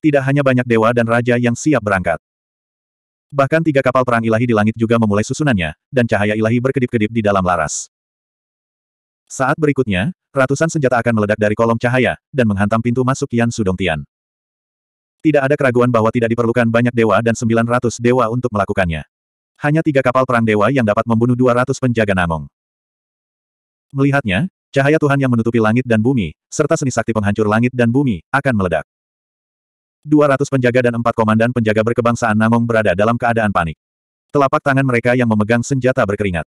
Tidak hanya banyak dewa dan raja yang siap berangkat. Bahkan tiga kapal perang ilahi di langit juga memulai susunannya, dan cahaya ilahi berkedip-kedip di dalam laras. Saat berikutnya, ratusan senjata akan meledak dari kolom cahaya, dan menghantam pintu masuk Yan Sudong Tian. Tidak ada keraguan bahwa tidak diperlukan banyak dewa dan 900 dewa untuk melakukannya. Hanya tiga kapal perang dewa yang dapat membunuh 200 penjaga Namong. Melihatnya, cahaya Tuhan yang menutupi langit dan bumi, serta seni sakti penghancur langit dan bumi, akan meledak. 200 penjaga dan empat komandan penjaga berkebangsaan Namong berada dalam keadaan panik. Telapak tangan mereka yang memegang senjata berkeringat.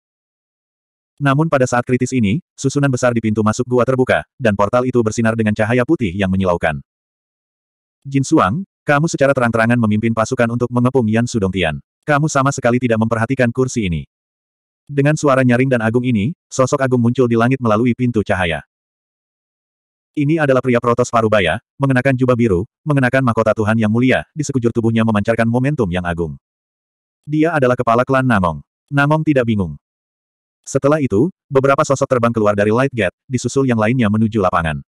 Namun pada saat kritis ini, susunan besar di pintu masuk gua terbuka, dan portal itu bersinar dengan cahaya putih yang menyilaukan. Jin Suang, kamu secara terang-terangan memimpin pasukan untuk mengepung Yan Sudong Tian. Kamu sama sekali tidak memperhatikan kursi ini. Dengan suara nyaring dan agung ini, sosok agung muncul di langit melalui pintu cahaya. Ini adalah pria protos parubaya, mengenakan jubah biru, mengenakan mahkota Tuhan yang mulia, di sekujur tubuhnya memancarkan momentum yang agung. Dia adalah kepala klan Namong. Namong tidak bingung. Setelah itu, beberapa sosok terbang keluar dari Light Gate, disusul yang lainnya menuju lapangan.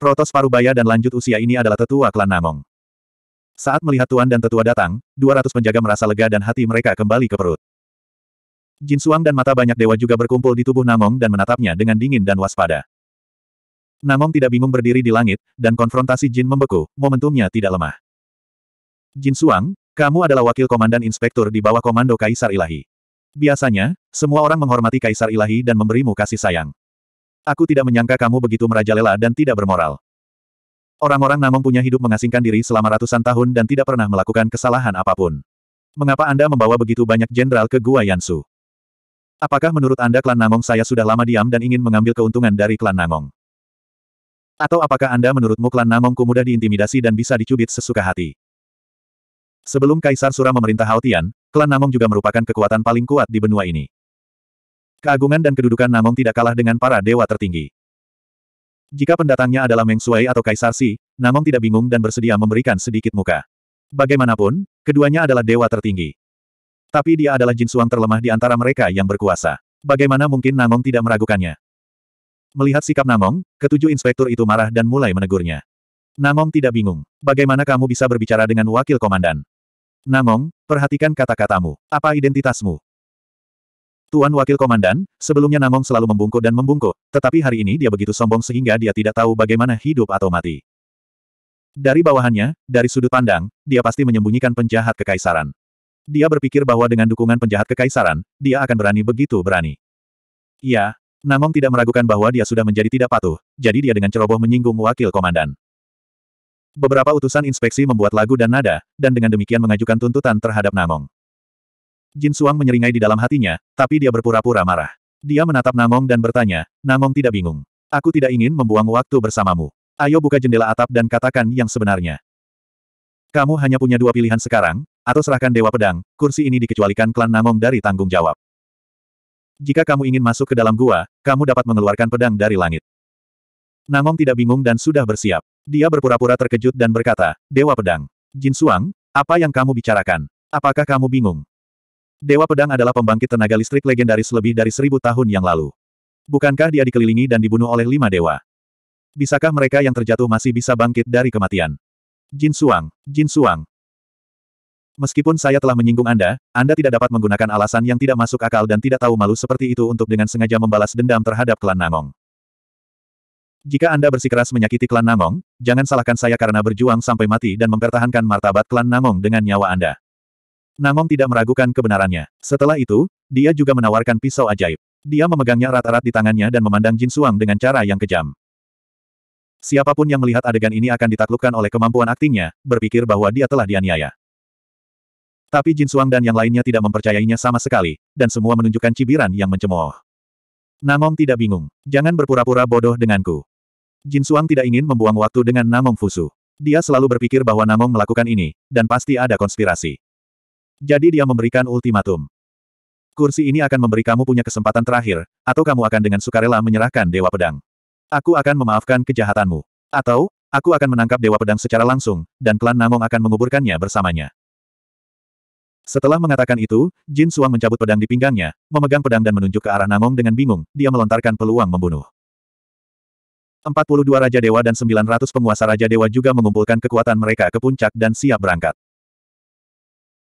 Protos parubaya dan lanjut usia ini adalah tetua klan Namong. Saat melihat tuan dan tetua datang, 200 penjaga merasa lega dan hati mereka kembali ke perut. Jin Suang dan mata banyak dewa juga berkumpul di tubuh Namong dan menatapnya dengan dingin dan waspada. Namong tidak bingung berdiri di langit, dan konfrontasi Jin membeku, momentumnya tidak lemah. Jin Suang, kamu adalah wakil komandan inspektur di bawah komando Kaisar Ilahi. Biasanya, semua orang menghormati Kaisar Ilahi dan memberimu kasih sayang. Aku tidak menyangka kamu begitu merajalela dan tidak bermoral. Orang-orang Namong punya hidup mengasingkan diri selama ratusan tahun dan tidak pernah melakukan kesalahan apapun. Mengapa Anda membawa begitu banyak jenderal ke Gua Yansu? Apakah menurut Anda klan Namong saya sudah lama diam dan ingin mengambil keuntungan dari klan Namong? Atau apakah Anda menurutmu klan Namong mudah diintimidasi dan bisa dicubit sesuka hati? Sebelum Kaisar Sura memerintah Haotian, klan Namong juga merupakan kekuatan paling kuat di benua ini. Keagungan dan kedudukan Namong tidak kalah dengan para dewa tertinggi. Jika pendatangnya adalah Meng Sui atau Kaisar Si, Namong tidak bingung dan bersedia memberikan sedikit muka. Bagaimanapun, keduanya adalah dewa tertinggi. Tapi dia adalah Jin Suang terlemah di antara mereka yang berkuasa. Bagaimana mungkin Namong tidak meragukannya? Melihat sikap Namong, ketujuh inspektur itu marah dan mulai menegurnya. Namong tidak bingung. Bagaimana kamu bisa berbicara dengan wakil komandan? Namong, perhatikan kata-katamu. Apa identitasmu? Tuan Wakil Komandan, sebelumnya Namong selalu membungkuk dan membungkuk, tetapi hari ini dia begitu sombong sehingga dia tidak tahu bagaimana hidup atau mati. Dari bawahannya, dari sudut pandang, dia pasti menyembunyikan penjahat kekaisaran. Dia berpikir bahwa dengan dukungan penjahat kekaisaran, dia akan berani begitu berani. Ya, Namong tidak meragukan bahwa dia sudah menjadi tidak patuh, jadi dia dengan ceroboh menyinggung wakil komandan. Beberapa utusan inspeksi membuat lagu dan nada, dan dengan demikian mengajukan tuntutan terhadap Namong. Jin Suang menyeringai di dalam hatinya, tapi dia berpura-pura marah. Dia menatap Namong dan bertanya, Namong tidak bingung. Aku tidak ingin membuang waktu bersamamu. Ayo buka jendela atap dan katakan yang sebenarnya. Kamu hanya punya dua pilihan sekarang, atau serahkan Dewa Pedang, kursi ini dikecualikan klan Namong dari tanggung jawab jika kamu ingin masuk ke dalam gua, kamu dapat mengeluarkan pedang dari langit. Nangong tidak bingung dan sudah bersiap. Dia berpura-pura terkejut dan berkata, Dewa Pedang. Jin Suang, apa yang kamu bicarakan? Apakah kamu bingung? Dewa Pedang adalah pembangkit tenaga listrik legendaris lebih dari seribu tahun yang lalu. Bukankah dia dikelilingi dan dibunuh oleh lima dewa? Bisakah mereka yang terjatuh masih bisa bangkit dari kematian? Jin Suang, Jin Suang, Meskipun saya telah menyinggung Anda, Anda tidak dapat menggunakan alasan yang tidak masuk akal dan tidak tahu malu seperti itu untuk dengan sengaja membalas dendam terhadap klan Nangong. Jika Anda bersikeras menyakiti klan Nangong, jangan salahkan saya karena berjuang sampai mati dan mempertahankan martabat klan Nangong dengan nyawa Anda. Nangong tidak meragukan kebenarannya. Setelah itu, dia juga menawarkan pisau ajaib. Dia memegangnya rata-rata di tangannya dan memandang Jin Suang dengan cara yang kejam. Siapapun yang melihat adegan ini akan ditaklukkan oleh kemampuan aktingnya, berpikir bahwa dia telah dianiaya. Tapi Jin Suang dan yang lainnya tidak mempercayainya sama sekali, dan semua menunjukkan cibiran yang mencemooh. Namong tidak bingung. Jangan berpura-pura bodoh denganku. Jin Suang tidak ingin membuang waktu dengan Namong Fusu. Dia selalu berpikir bahwa Namong melakukan ini, dan pasti ada konspirasi. Jadi dia memberikan ultimatum. Kursi ini akan memberi kamu punya kesempatan terakhir, atau kamu akan dengan sukarela menyerahkan Dewa Pedang. Aku akan memaafkan kejahatanmu. Atau, aku akan menangkap Dewa Pedang secara langsung, dan klan Namong akan menguburkannya bersamanya. Setelah mengatakan itu, Jin Suang mencabut pedang di pinggangnya, memegang pedang dan menunjuk ke arah Namong dengan bingung, dia melontarkan peluang membunuh. 42 Raja Dewa dan 900 penguasa Raja Dewa juga mengumpulkan kekuatan mereka ke puncak dan siap berangkat.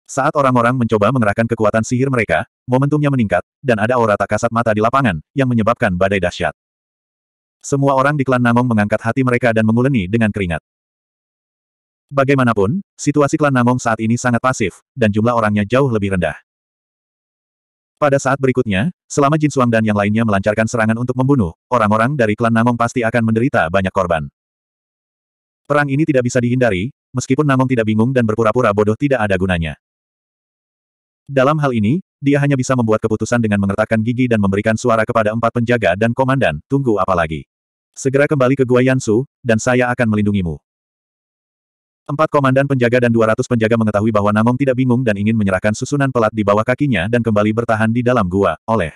Saat orang-orang mencoba mengerahkan kekuatan sihir mereka, momentumnya meningkat, dan ada aura tak kasat mata di lapangan, yang menyebabkan badai dahsyat. Semua orang di klan Namong mengangkat hati mereka dan menguleni dengan keringat. Bagaimanapun, situasi klan Namong saat ini sangat pasif, dan jumlah orangnya jauh lebih rendah. Pada saat berikutnya, selama Jin Suang dan yang lainnya melancarkan serangan untuk membunuh, orang-orang dari klan Namong pasti akan menderita banyak korban. Perang ini tidak bisa dihindari, meskipun Namong tidak bingung dan berpura-pura bodoh tidak ada gunanya. Dalam hal ini, dia hanya bisa membuat keputusan dengan mengertakkan gigi dan memberikan suara kepada empat penjaga dan komandan, tunggu apa lagi. Segera kembali ke Gua Yansu, dan saya akan melindungimu. Empat komandan penjaga dan 200 penjaga mengetahui bahwa Nangong tidak bingung dan ingin menyerahkan susunan pelat di bawah kakinya dan kembali bertahan di dalam gua, oleh.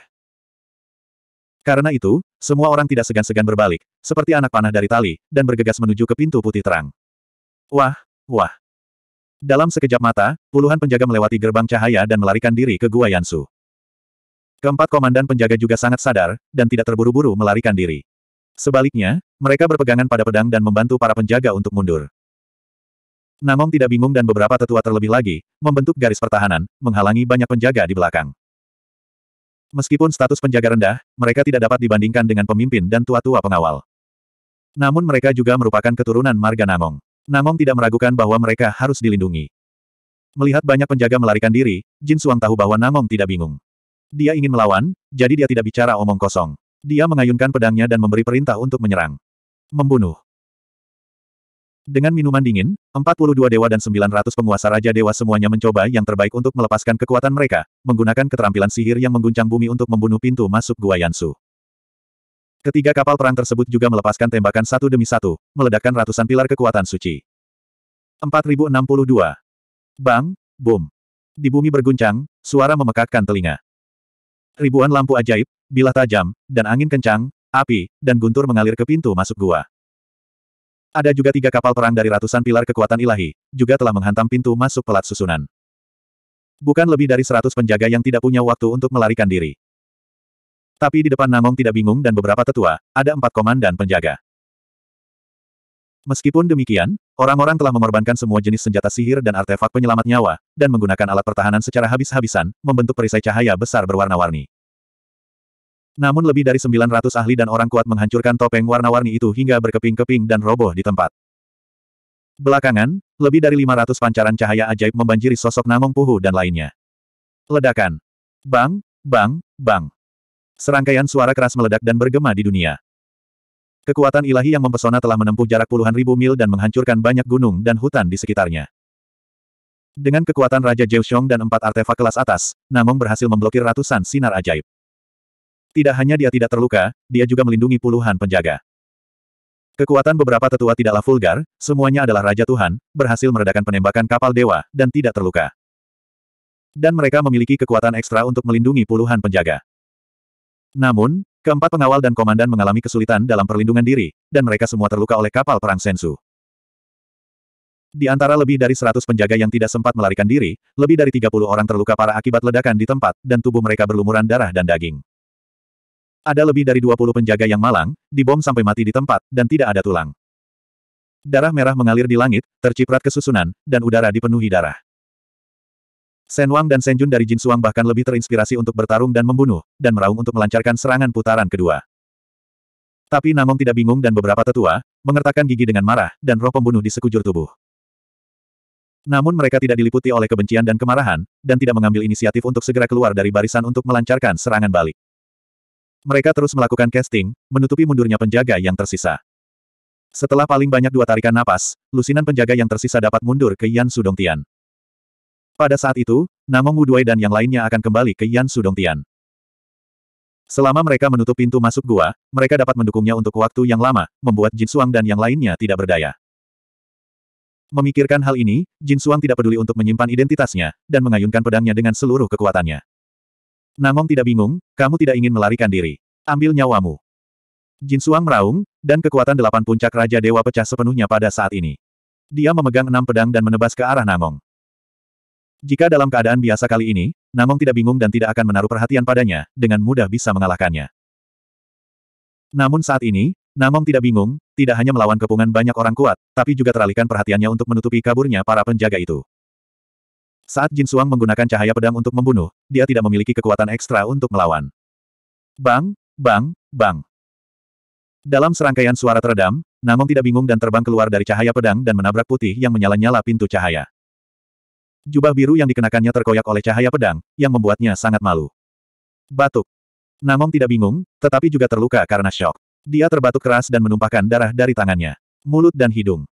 Karena itu, semua orang tidak segan-segan berbalik, seperti anak panah dari tali, dan bergegas menuju ke pintu putih terang. Wah, wah. Dalam sekejap mata, puluhan penjaga melewati gerbang cahaya dan melarikan diri ke gua Yansu. Keempat komandan penjaga juga sangat sadar, dan tidak terburu-buru melarikan diri. Sebaliknya, mereka berpegangan pada pedang dan membantu para penjaga untuk mundur. Namong tidak bingung dan beberapa tetua terlebih lagi, membentuk garis pertahanan, menghalangi banyak penjaga di belakang. Meskipun status penjaga rendah, mereka tidak dapat dibandingkan dengan pemimpin dan tua-tua pengawal. Namun mereka juga merupakan keturunan marga Namong. Namong tidak meragukan bahwa mereka harus dilindungi. Melihat banyak penjaga melarikan diri, Jin Suang tahu bahwa Namong tidak bingung. Dia ingin melawan, jadi dia tidak bicara omong kosong. Dia mengayunkan pedangnya dan memberi perintah untuk menyerang. Membunuh. Dengan minuman dingin, 42 dewa dan 900 penguasa Raja Dewa semuanya mencoba yang terbaik untuk melepaskan kekuatan mereka, menggunakan keterampilan sihir yang mengguncang bumi untuk membunuh pintu masuk Gua Yansu. Ketiga kapal perang tersebut juga melepaskan tembakan satu demi satu, meledakkan ratusan pilar kekuatan suci. 4062. Bang, boom. Di bumi berguncang, suara memekakkan telinga. Ribuan lampu ajaib, bilah tajam, dan angin kencang, api, dan guntur mengalir ke pintu masuk gua. Ada juga tiga kapal perang dari ratusan pilar kekuatan ilahi, juga telah menghantam pintu masuk pelat susunan. Bukan lebih dari seratus penjaga yang tidak punya waktu untuk melarikan diri. Tapi di depan Namong tidak bingung dan beberapa tetua, ada empat komandan penjaga. Meskipun demikian, orang-orang telah mengorbankan semua jenis senjata sihir dan artefak penyelamat nyawa, dan menggunakan alat pertahanan secara habis-habisan, membentuk perisai cahaya besar berwarna-warni. Namun lebih dari 900 ahli dan orang kuat menghancurkan topeng warna-warni itu hingga berkeping-keping dan roboh di tempat. Belakangan, lebih dari 500 pancaran cahaya ajaib membanjiri sosok Namong Puhu dan lainnya. Ledakan. Bang, bang, bang. Serangkaian suara keras meledak dan bergema di dunia. Kekuatan ilahi yang mempesona telah menempuh jarak puluhan ribu mil dan menghancurkan banyak gunung dan hutan di sekitarnya. Dengan kekuatan Raja Zhao dan empat artefak kelas atas, Namong berhasil memblokir ratusan sinar ajaib. Tidak hanya dia tidak terluka, dia juga melindungi puluhan penjaga. Kekuatan beberapa tetua tidaklah vulgar, semuanya adalah Raja Tuhan, berhasil meredakan penembakan kapal dewa, dan tidak terluka. Dan mereka memiliki kekuatan ekstra untuk melindungi puluhan penjaga. Namun, keempat pengawal dan komandan mengalami kesulitan dalam perlindungan diri, dan mereka semua terluka oleh kapal perang Sensu. Di antara lebih dari 100 penjaga yang tidak sempat melarikan diri, lebih dari 30 orang terluka parah akibat ledakan di tempat, dan tubuh mereka berlumuran darah dan daging. Ada lebih dari 20 penjaga yang malang, dibom sampai mati di tempat, dan tidak ada tulang. Darah merah mengalir di langit, terciprat kesusunan, dan udara dipenuhi darah. Sen Wang dan Sen Jun dari Jin Suang bahkan lebih terinspirasi untuk bertarung dan membunuh, dan meraung untuk melancarkan serangan putaran kedua. Tapi Namong tidak bingung dan beberapa tetua, mengertakkan gigi dengan marah, dan roh pembunuh di sekujur tubuh. Namun mereka tidak diliputi oleh kebencian dan kemarahan, dan tidak mengambil inisiatif untuk segera keluar dari barisan untuk melancarkan serangan balik. Mereka terus melakukan casting, menutupi mundurnya penjaga yang tersisa. Setelah paling banyak dua tarikan napas, lusinan penjaga yang tersisa dapat mundur ke Yan Sudongtian. Pada saat itu, Namong Wudwei dan yang lainnya akan kembali ke Yan Sudongtian. Selama mereka menutup pintu masuk gua, mereka dapat mendukungnya untuk waktu yang lama, membuat Jin Suang dan yang lainnya tidak berdaya. Memikirkan hal ini, Jin Suang tidak peduli untuk menyimpan identitasnya, dan mengayunkan pedangnya dengan seluruh kekuatannya. Namong tidak bingung, kamu tidak ingin melarikan diri. Ambil nyawamu. Jin Suang meraung, dan kekuatan delapan puncak Raja Dewa pecah sepenuhnya pada saat ini. Dia memegang enam pedang dan menebas ke arah Namong. Jika dalam keadaan biasa kali ini, Namong tidak bingung dan tidak akan menaruh perhatian padanya, dengan mudah bisa mengalahkannya. Namun saat ini, Namong tidak bingung, tidak hanya melawan kepungan banyak orang kuat, tapi juga teralihkan perhatiannya untuk menutupi kaburnya para penjaga itu. Saat Jin Suang menggunakan cahaya pedang untuk membunuh, dia tidak memiliki kekuatan ekstra untuk melawan. Bang, bang, bang. Dalam serangkaian suara teredam, Namong tidak bingung dan terbang keluar dari cahaya pedang dan menabrak putih yang menyala-nyala pintu cahaya. Jubah biru yang dikenakannya terkoyak oleh cahaya pedang, yang membuatnya sangat malu. Batuk. Namong tidak bingung, tetapi juga terluka karena shock. Dia terbatuk keras dan menumpahkan darah dari tangannya, mulut dan hidung.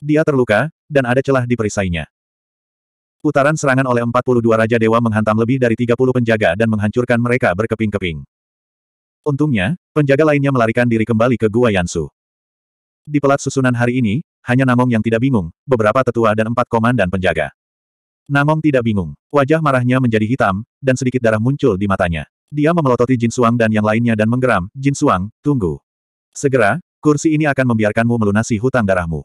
Dia terluka, dan ada celah di perisainya. Putaran serangan oleh 42 Raja Dewa menghantam lebih dari 30 penjaga dan menghancurkan mereka berkeping-keping. Untungnya, penjaga lainnya melarikan diri kembali ke Gua Yansu. Di pelat susunan hari ini, hanya Namong yang tidak bingung, beberapa tetua dan empat komandan penjaga. Namong tidak bingung. Wajah marahnya menjadi hitam, dan sedikit darah muncul di matanya. Dia memelototi Jin Suang dan yang lainnya dan menggeram, Jin Suang, tunggu. Segera, kursi ini akan membiarkanmu melunasi hutang darahmu.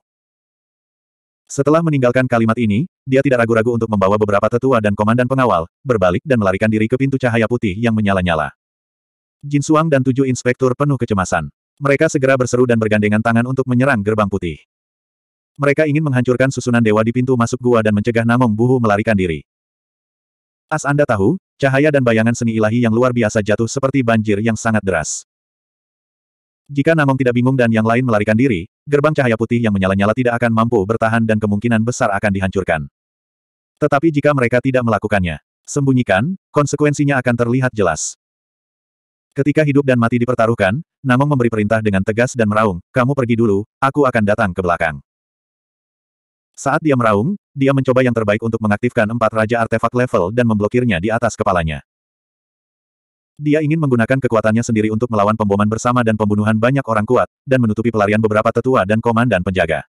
Setelah meninggalkan kalimat ini, dia tidak ragu-ragu untuk membawa beberapa tetua dan komandan pengawal, berbalik dan melarikan diri ke pintu cahaya putih yang menyala-nyala. Jin Suang dan tujuh inspektur penuh kecemasan. Mereka segera berseru dan bergandengan tangan untuk menyerang gerbang putih. Mereka ingin menghancurkan susunan dewa di pintu masuk gua dan mencegah Namong Buhu melarikan diri. As Anda tahu, cahaya dan bayangan seni ilahi yang luar biasa jatuh seperti banjir yang sangat deras. Jika Namong tidak bingung dan yang lain melarikan diri, gerbang cahaya putih yang menyala-nyala tidak akan mampu bertahan dan kemungkinan besar akan dihancurkan. Tetapi jika mereka tidak melakukannya, sembunyikan, konsekuensinya akan terlihat jelas. Ketika hidup dan mati dipertaruhkan, Namong memberi perintah dengan tegas dan meraung, kamu pergi dulu, aku akan datang ke belakang. Saat dia meraung, dia mencoba yang terbaik untuk mengaktifkan empat Raja Artefak level dan memblokirnya di atas kepalanya. Dia ingin menggunakan kekuatannya sendiri untuk melawan pemboman bersama dan pembunuhan banyak orang kuat, dan menutupi pelarian beberapa tetua dan komandan penjaga.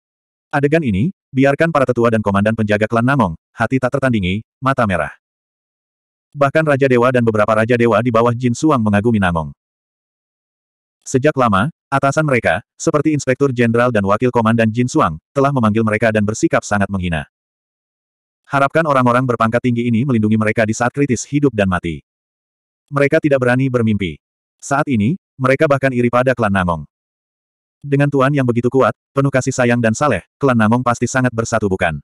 Adegan ini, biarkan para tetua dan komandan penjaga klan Namong, hati tak tertandingi, mata merah. Bahkan Raja Dewa dan beberapa Raja Dewa di bawah Jin Suang mengagumi Namong. Sejak lama, atasan mereka, seperti Inspektur Jenderal dan Wakil Komandan Jin Suang, telah memanggil mereka dan bersikap sangat menghina. Harapkan orang-orang berpangkat tinggi ini melindungi mereka di saat kritis hidup dan mati. Mereka tidak berani bermimpi. Saat ini, mereka bahkan iri pada klan Namong. Dengan tuan yang begitu kuat, penuh kasih sayang dan saleh, klan Namong pasti sangat bersatu bukan?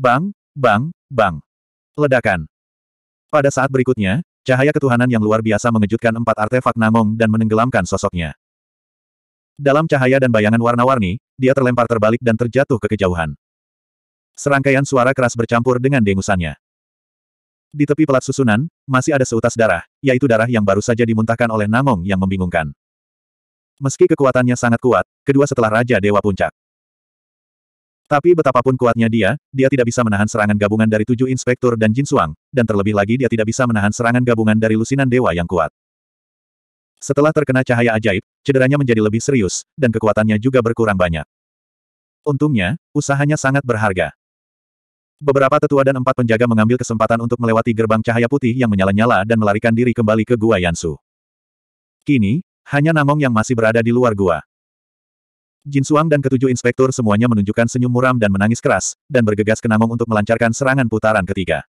Bang, bang, bang. Ledakan. Pada saat berikutnya, cahaya ketuhanan yang luar biasa mengejutkan empat artefak Namong dan menenggelamkan sosoknya. Dalam cahaya dan bayangan warna-warni, dia terlempar terbalik dan terjatuh ke kejauhan. Serangkaian suara keras bercampur dengan dengusannya. Di tepi pelat susunan, masih ada seutas darah, yaitu darah yang baru saja dimuntahkan oleh Namong yang membingungkan. Meski kekuatannya sangat kuat, kedua setelah Raja Dewa Puncak. Tapi betapapun kuatnya dia, dia tidak bisa menahan serangan gabungan dari tujuh inspektur dan Jin Suang, dan terlebih lagi dia tidak bisa menahan serangan gabungan dari lusinan dewa yang kuat. Setelah terkena cahaya ajaib, cederanya menjadi lebih serius, dan kekuatannya juga berkurang banyak. Untungnya, usahanya sangat berharga. Beberapa tetua dan empat penjaga mengambil kesempatan untuk melewati gerbang cahaya putih yang menyala-nyala dan melarikan diri kembali ke gua Yansu. Kini, hanya Namong yang masih berada di luar gua. Jin Suang dan ketujuh inspektur semuanya menunjukkan senyum muram dan menangis keras, dan bergegas ke Namong untuk melancarkan serangan putaran ketiga.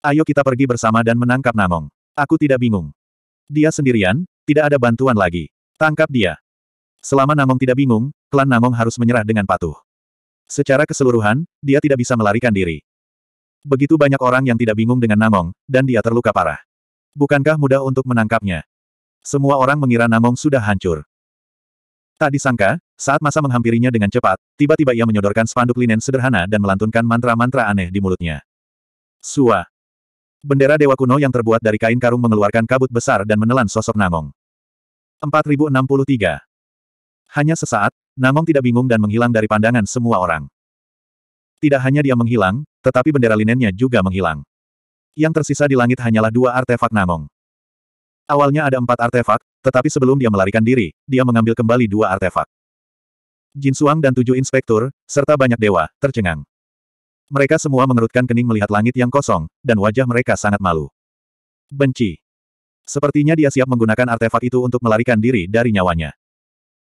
Ayo kita pergi bersama dan menangkap Namong. Aku tidak bingung. Dia sendirian, tidak ada bantuan lagi. Tangkap dia. Selama Namong tidak bingung, klan Namong harus menyerah dengan patuh. Secara keseluruhan, dia tidak bisa melarikan diri. Begitu banyak orang yang tidak bingung dengan Namong, dan dia terluka parah. Bukankah mudah untuk menangkapnya? Semua orang mengira Namong sudah hancur. Tak disangka, saat masa menghampirinya dengan cepat, tiba-tiba ia menyodorkan spanduk linen sederhana dan melantunkan mantra-mantra aneh di mulutnya. Sua. Bendera dewa kuno yang terbuat dari kain karung mengeluarkan kabut besar dan menelan sosok Namong. 4063. Hanya sesaat, Namong tidak bingung dan menghilang dari pandangan semua orang. Tidak hanya dia menghilang, tetapi bendera linennya juga menghilang. Yang tersisa di langit hanyalah dua artefak Namong. Awalnya ada empat artefak, tetapi sebelum dia melarikan diri, dia mengambil kembali dua artefak. Jin Suang dan tujuh inspektur, serta banyak dewa, tercengang. Mereka semua mengerutkan kening melihat langit yang kosong, dan wajah mereka sangat malu. Benci. Sepertinya dia siap menggunakan artefak itu untuk melarikan diri dari nyawanya.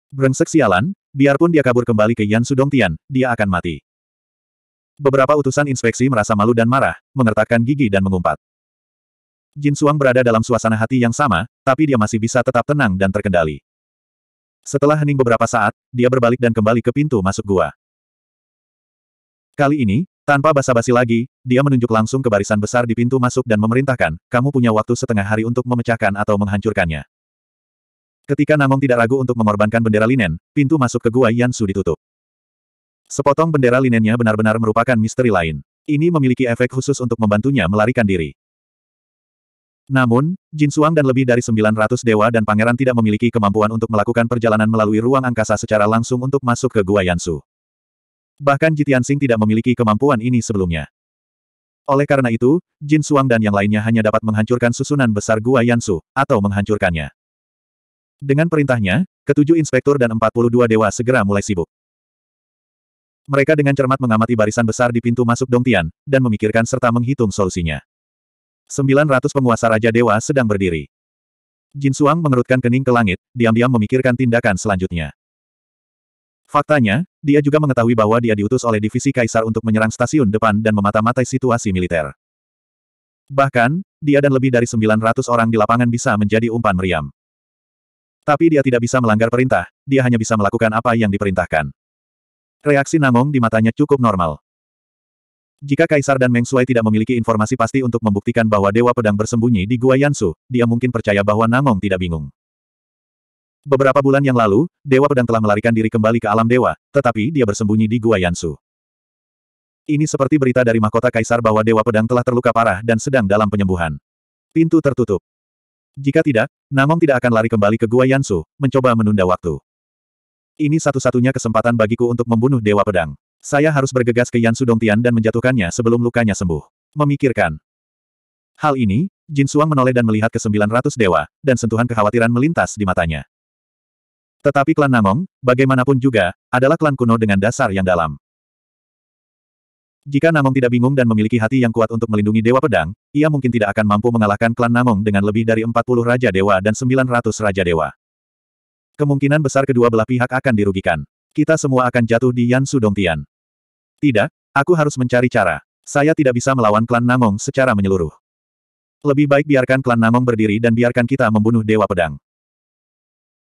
Brengsek sialan, biarpun dia kabur kembali ke Yan Sudongtian, dia akan mati. Beberapa utusan inspeksi merasa malu dan marah, mengertakkan gigi dan mengumpat. Jin Suang berada dalam suasana hati yang sama, tapi dia masih bisa tetap tenang dan terkendali. Setelah hening beberapa saat, dia berbalik dan kembali ke pintu masuk gua. Kali ini, tanpa basa-basi lagi, dia menunjuk langsung ke barisan besar di pintu masuk dan memerintahkan, kamu punya waktu setengah hari untuk memecahkan atau menghancurkannya. Ketika Namong tidak ragu untuk mengorbankan bendera linen, pintu masuk ke gua Yansu ditutup. Sepotong bendera linennya benar-benar merupakan misteri lain. Ini memiliki efek khusus untuk membantunya melarikan diri. Namun, Jin Suang dan lebih dari 900 dewa dan pangeran tidak memiliki kemampuan untuk melakukan perjalanan melalui ruang angkasa secara langsung untuk masuk ke Gua Yansu. Bahkan Jitian Sing tidak memiliki kemampuan ini sebelumnya. Oleh karena itu, Jin Suang dan yang lainnya hanya dapat menghancurkan susunan besar Gua Yansu, atau menghancurkannya. Dengan perintahnya, ketujuh inspektur dan 42 dewa segera mulai sibuk. Mereka dengan cermat mengamati barisan besar di pintu masuk Dongtian, dan memikirkan serta menghitung solusinya. 900 penguasa Raja Dewa sedang berdiri. Jin Suang mengerutkan kening ke langit, diam-diam memikirkan tindakan selanjutnya. Faktanya, dia juga mengetahui bahwa dia diutus oleh divisi kaisar untuk menyerang stasiun depan dan memata-matai situasi militer. Bahkan, dia dan lebih dari 900 orang di lapangan bisa menjadi umpan meriam. Tapi dia tidak bisa melanggar perintah, dia hanya bisa melakukan apa yang diperintahkan. Reaksi Namong di matanya cukup normal. Jika Kaisar dan Meng Shui tidak memiliki informasi pasti untuk membuktikan bahwa Dewa Pedang bersembunyi di Gua Yansu, dia mungkin percaya bahwa Namong tidak bingung. Beberapa bulan yang lalu, Dewa Pedang telah melarikan diri kembali ke alam dewa, tetapi dia bersembunyi di Gua Yansu. Ini seperti berita dari mahkota Kaisar bahwa Dewa Pedang telah terluka parah dan sedang dalam penyembuhan. Pintu tertutup. Jika tidak, Namong tidak akan lari kembali ke Gua Yansu, mencoba menunda waktu. Ini satu-satunya kesempatan bagiku untuk membunuh Dewa Pedang. Saya harus bergegas ke Yansu Dongtian dan menjatuhkannya sebelum lukanya sembuh. Memikirkan. Hal ini, Jin Suang menoleh dan melihat ke 900 dewa, dan sentuhan kekhawatiran melintas di matanya. Tetapi klan Namong, bagaimanapun juga, adalah klan kuno dengan dasar yang dalam. Jika Namong tidak bingung dan memiliki hati yang kuat untuk melindungi Dewa Pedang, ia mungkin tidak akan mampu mengalahkan klan Namong dengan lebih dari 40 Raja Dewa dan 900 Raja Dewa. Kemungkinan besar kedua belah pihak akan dirugikan. Kita semua akan jatuh di Yan Dong Tian. Tidak, aku harus mencari cara. Saya tidak bisa melawan klan Namong secara menyeluruh. Lebih baik biarkan klan Namong berdiri dan biarkan kita membunuh Dewa Pedang.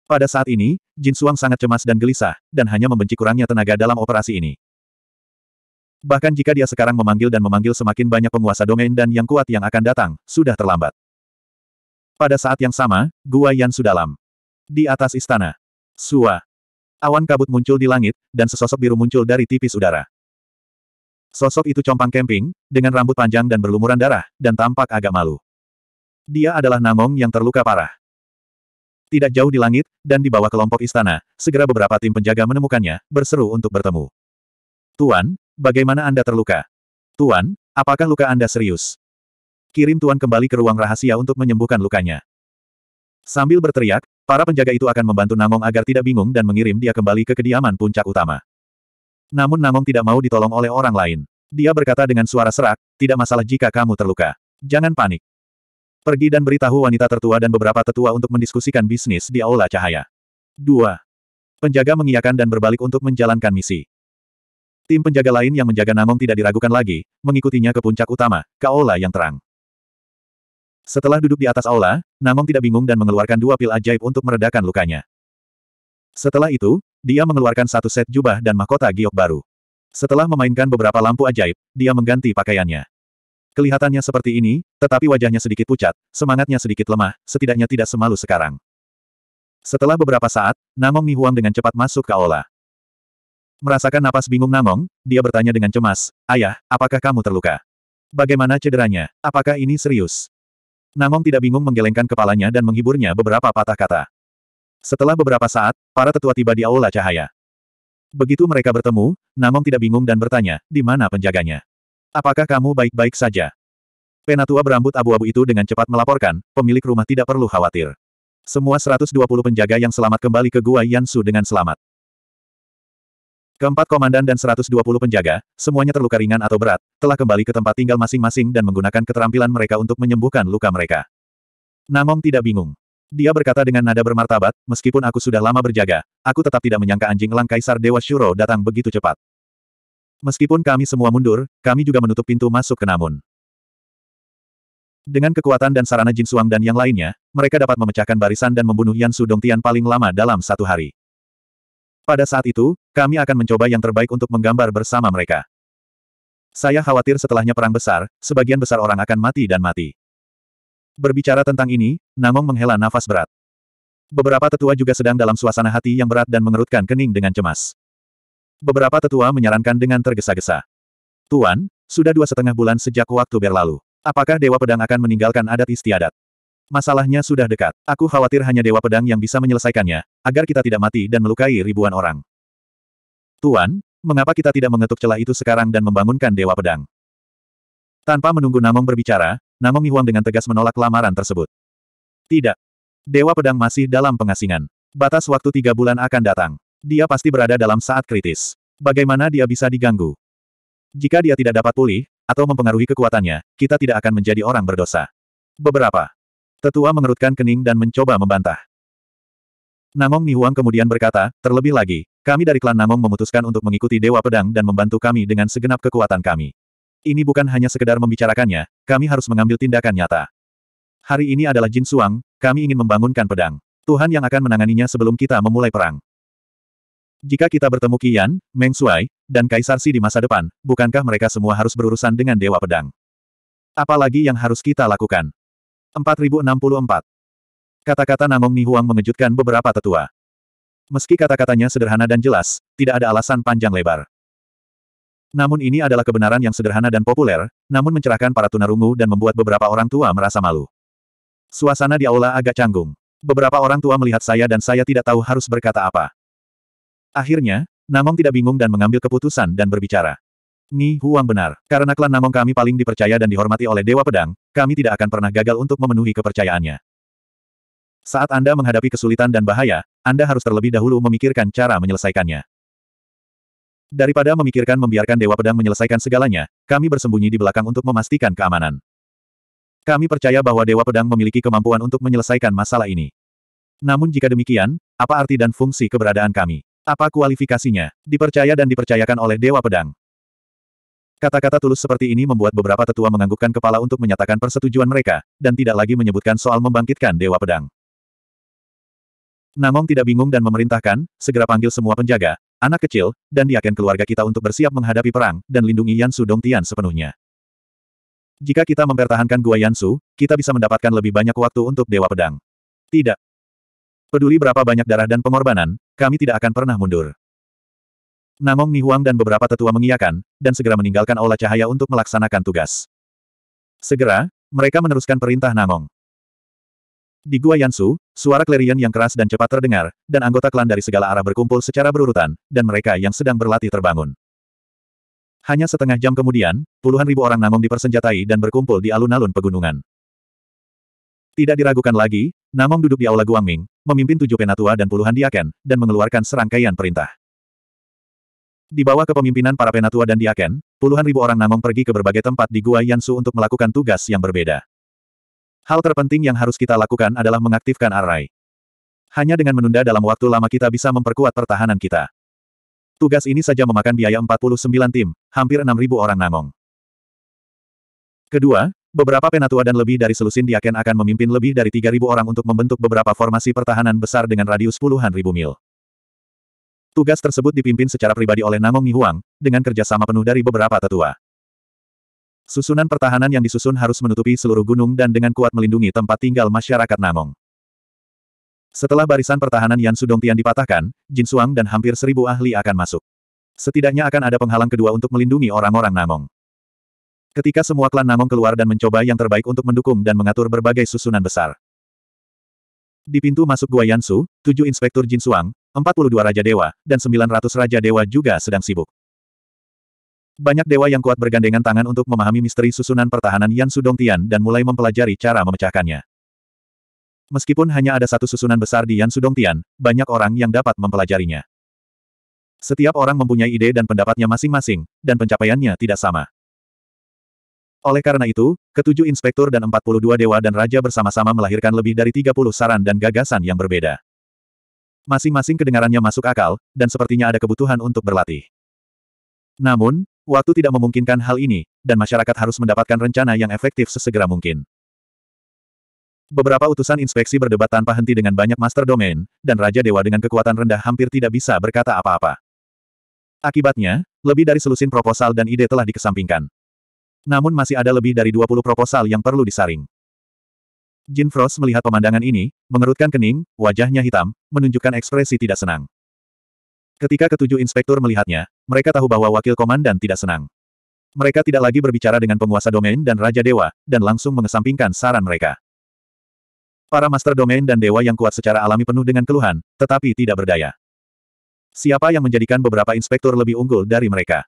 Pada saat ini, Jin Suang sangat cemas dan gelisah, dan hanya membenci kurangnya tenaga dalam operasi ini. Bahkan jika dia sekarang memanggil dan memanggil semakin banyak penguasa domain dan yang kuat yang akan datang, sudah terlambat. Pada saat yang sama, Gua Yan sudah Di atas istana. Sua. Awan kabut muncul di langit, dan sesosok biru muncul dari tipis udara. Sosok itu compang kemping, dengan rambut panjang dan berlumuran darah, dan tampak agak malu. Dia adalah Namong yang terluka parah. Tidak jauh di langit, dan di bawah kelompok istana, segera beberapa tim penjaga menemukannya, berseru untuk bertemu. Tuan, Bagaimana Anda terluka? Tuan, apakah luka Anda serius? Kirim Tuan kembali ke ruang rahasia untuk menyembuhkan lukanya. Sambil berteriak, para penjaga itu akan membantu Namong agar tidak bingung dan mengirim dia kembali ke kediaman puncak utama. Namun Namong tidak mau ditolong oleh orang lain. Dia berkata dengan suara serak, tidak masalah jika kamu terluka. Jangan panik. Pergi dan beritahu wanita tertua dan beberapa tetua untuk mendiskusikan bisnis di Aula Cahaya. 2. Penjaga mengiyakan dan berbalik untuk menjalankan misi. Tim penjaga lain yang menjaga Namong tidak diragukan lagi, mengikutinya ke puncak utama, ke aula yang terang. Setelah duduk di atas aula, Namong tidak bingung dan mengeluarkan dua pil ajaib untuk meredakan lukanya. Setelah itu, dia mengeluarkan satu set jubah dan mahkota giok baru. Setelah memainkan beberapa lampu ajaib, dia mengganti pakaiannya. Kelihatannya seperti ini, tetapi wajahnya sedikit pucat, semangatnya sedikit lemah, setidaknya tidak semalu sekarang. Setelah beberapa saat, Namong Nihuang dengan cepat masuk ke aula. Merasakan napas bingung Namong, dia bertanya dengan cemas, Ayah, apakah kamu terluka? Bagaimana cederanya? Apakah ini serius? Namong tidak bingung menggelengkan kepalanya dan menghiburnya beberapa patah kata. Setelah beberapa saat, para tetua tiba di Aula Cahaya. Begitu mereka bertemu, Namong tidak bingung dan bertanya, di mana penjaganya? Apakah kamu baik-baik saja? Penatua berambut abu-abu itu dengan cepat melaporkan, pemilik rumah tidak perlu khawatir. Semua 120 penjaga yang selamat kembali ke Gua Yansu dengan selamat. Keempat komandan dan 120 penjaga, semuanya terluka ringan atau berat, telah kembali ke tempat tinggal masing-masing dan menggunakan keterampilan mereka untuk menyembuhkan luka mereka. Namong tidak bingung. Dia berkata dengan nada bermartabat, meskipun aku sudah lama berjaga, aku tetap tidak menyangka anjing elang Kaisar Dewa Shuro datang begitu cepat. Meskipun kami semua mundur, kami juga menutup pintu masuk ke Namun. Dengan kekuatan dan sarana Jin Suang dan yang lainnya, mereka dapat memecahkan barisan dan membunuh Yan Su Tian paling lama dalam satu hari. Pada saat itu, kami akan mencoba yang terbaik untuk menggambar bersama mereka. Saya khawatir setelahnya perang besar, sebagian besar orang akan mati dan mati. Berbicara tentang ini, Nangong menghela nafas berat. Beberapa tetua juga sedang dalam suasana hati yang berat dan mengerutkan kening dengan cemas. Beberapa tetua menyarankan dengan tergesa-gesa. Tuan, sudah dua setengah bulan sejak waktu berlalu. Apakah Dewa Pedang akan meninggalkan adat istiadat? Masalahnya sudah dekat. Aku khawatir hanya Dewa Pedang yang bisa menyelesaikannya, agar kita tidak mati dan melukai ribuan orang. Tuan, mengapa kita tidak mengetuk celah itu sekarang dan membangunkan Dewa Pedang? Tanpa menunggu Namong berbicara, Namong Ihuang dengan tegas menolak lamaran tersebut. Tidak. Dewa Pedang masih dalam pengasingan. Batas waktu tiga bulan akan datang. Dia pasti berada dalam saat kritis. Bagaimana dia bisa diganggu? Jika dia tidak dapat pulih, atau mempengaruhi kekuatannya, kita tidak akan menjadi orang berdosa. Beberapa Tetua mengerutkan kening dan mencoba membantah. Nangong Nihuang kemudian berkata, terlebih lagi, kami dari klan Nangong memutuskan untuk mengikuti Dewa Pedang dan membantu kami dengan segenap kekuatan kami. Ini bukan hanya sekedar membicarakannya, kami harus mengambil tindakan nyata. Hari ini adalah Jin Suang, kami ingin membangunkan pedang. Tuhan yang akan menanganinya sebelum kita memulai perang. Jika kita bertemu Kian, Meng Shuai, dan Kaisar Si di masa depan, bukankah mereka semua harus berurusan dengan Dewa Pedang? Apalagi yang harus kita lakukan? 4064. Kata-kata Nangong Huang mengejutkan beberapa tetua. Meski kata-katanya sederhana dan jelas, tidak ada alasan panjang lebar. Namun ini adalah kebenaran yang sederhana dan populer, namun mencerahkan para tunarungu dan membuat beberapa orang tua merasa malu. Suasana di aula agak canggung. Beberapa orang tua melihat saya dan saya tidak tahu harus berkata apa. Akhirnya, Namong tidak bingung dan mengambil keputusan dan berbicara. Ni Huang benar. Karena klan Namong kami paling dipercaya dan dihormati oleh Dewa Pedang, kami tidak akan pernah gagal untuk memenuhi kepercayaannya. Saat Anda menghadapi kesulitan dan bahaya, Anda harus terlebih dahulu memikirkan cara menyelesaikannya. Daripada memikirkan membiarkan Dewa Pedang menyelesaikan segalanya, kami bersembunyi di belakang untuk memastikan keamanan. Kami percaya bahwa Dewa Pedang memiliki kemampuan untuk menyelesaikan masalah ini. Namun jika demikian, apa arti dan fungsi keberadaan kami? Apa kualifikasinya? Dipercaya dan dipercayakan oleh Dewa Pedang. Kata-kata tulus seperti ini membuat beberapa tetua menganggukkan kepala untuk menyatakan persetujuan mereka, dan tidak lagi menyebutkan soal membangkitkan Dewa Pedang. Nangong tidak bingung dan memerintahkan, segera panggil semua penjaga, anak kecil, dan diaken keluarga kita untuk bersiap menghadapi perang, dan lindungi Yan Su Dong Tian sepenuhnya. Jika kita mempertahankan Gua Yan Su, kita bisa mendapatkan lebih banyak waktu untuk Dewa Pedang. Tidak. Peduli berapa banyak darah dan pengorbanan, kami tidak akan pernah mundur. Namong Ni Huang dan beberapa tetua mengiyakan, dan segera meninggalkan aula cahaya untuk melaksanakan tugas. Segera, mereka meneruskan perintah Namong. Di Gua Yansu, suara klerian yang keras dan cepat terdengar, dan anggota klan dari segala arah berkumpul secara berurutan, dan mereka yang sedang berlatih terbangun. Hanya setengah jam kemudian, puluhan ribu orang Namong dipersenjatai dan berkumpul di alun-alun pegunungan. Tidak diragukan lagi, Namong duduk di aula Guangming, memimpin tujuh penatua dan puluhan diaken, dan mengeluarkan serangkaian perintah. Di bawah kepemimpinan para penatua dan diaken, puluhan ribu orang Namong pergi ke berbagai tempat di Gua Yansu untuk melakukan tugas yang berbeda. Hal terpenting yang harus kita lakukan adalah mengaktifkan Arai. Hanya dengan menunda dalam waktu lama kita bisa memperkuat pertahanan kita. Tugas ini saja memakan biaya 49 tim, hampir 6.000 orang Namong. Kedua, beberapa penatua dan lebih dari selusin diaken akan memimpin lebih dari 3.000 orang untuk membentuk beberapa formasi pertahanan besar dengan radius puluhan ribu mil. Tugas tersebut dipimpin secara pribadi oleh Nangong Nihuang, dengan kerjasama penuh dari beberapa tetua. Susunan pertahanan yang disusun harus menutupi seluruh gunung dan dengan kuat melindungi tempat tinggal masyarakat Nangong. Setelah barisan pertahanan Yan Sudong Tian dipatahkan, Jin Suang dan hampir seribu ahli akan masuk. Setidaknya akan ada penghalang kedua untuk melindungi orang-orang Nangong. Ketika semua klan Nangong keluar dan mencoba yang terbaik untuk mendukung dan mengatur berbagai susunan besar. Di pintu masuk Gua Yansu, tujuh inspektur Jin Suang, 42 Raja Dewa, dan 900 Raja Dewa juga sedang sibuk. Banyak dewa yang kuat bergandengan tangan untuk memahami misteri susunan pertahanan Yan Sudong Tian dan mulai mempelajari cara memecahkannya. Meskipun hanya ada satu susunan besar di Yan Sudong Tian, banyak orang yang dapat mempelajarinya. Setiap orang mempunyai ide dan pendapatnya masing-masing, dan pencapaiannya tidak sama. Oleh karena itu, ketujuh inspektur dan 42 dewa dan raja bersama-sama melahirkan lebih dari 30 saran dan gagasan yang berbeda. Masing-masing kedengarannya masuk akal, dan sepertinya ada kebutuhan untuk berlatih. Namun, waktu tidak memungkinkan hal ini, dan masyarakat harus mendapatkan rencana yang efektif sesegera mungkin. Beberapa utusan inspeksi berdebat tanpa henti dengan banyak master domain, dan Raja Dewa dengan kekuatan rendah hampir tidak bisa berkata apa-apa. Akibatnya, lebih dari selusin proposal dan ide telah dikesampingkan. Namun masih ada lebih dari 20 proposal yang perlu disaring. Jin Frost melihat pemandangan ini, mengerutkan kening, wajahnya hitam, menunjukkan ekspresi tidak senang. Ketika ketujuh inspektur melihatnya, mereka tahu bahwa wakil komandan tidak senang. Mereka tidak lagi berbicara dengan penguasa domain dan Raja Dewa, dan langsung mengesampingkan saran mereka. Para master domain dan dewa yang kuat secara alami penuh dengan keluhan, tetapi tidak berdaya. Siapa yang menjadikan beberapa inspektur lebih unggul dari mereka?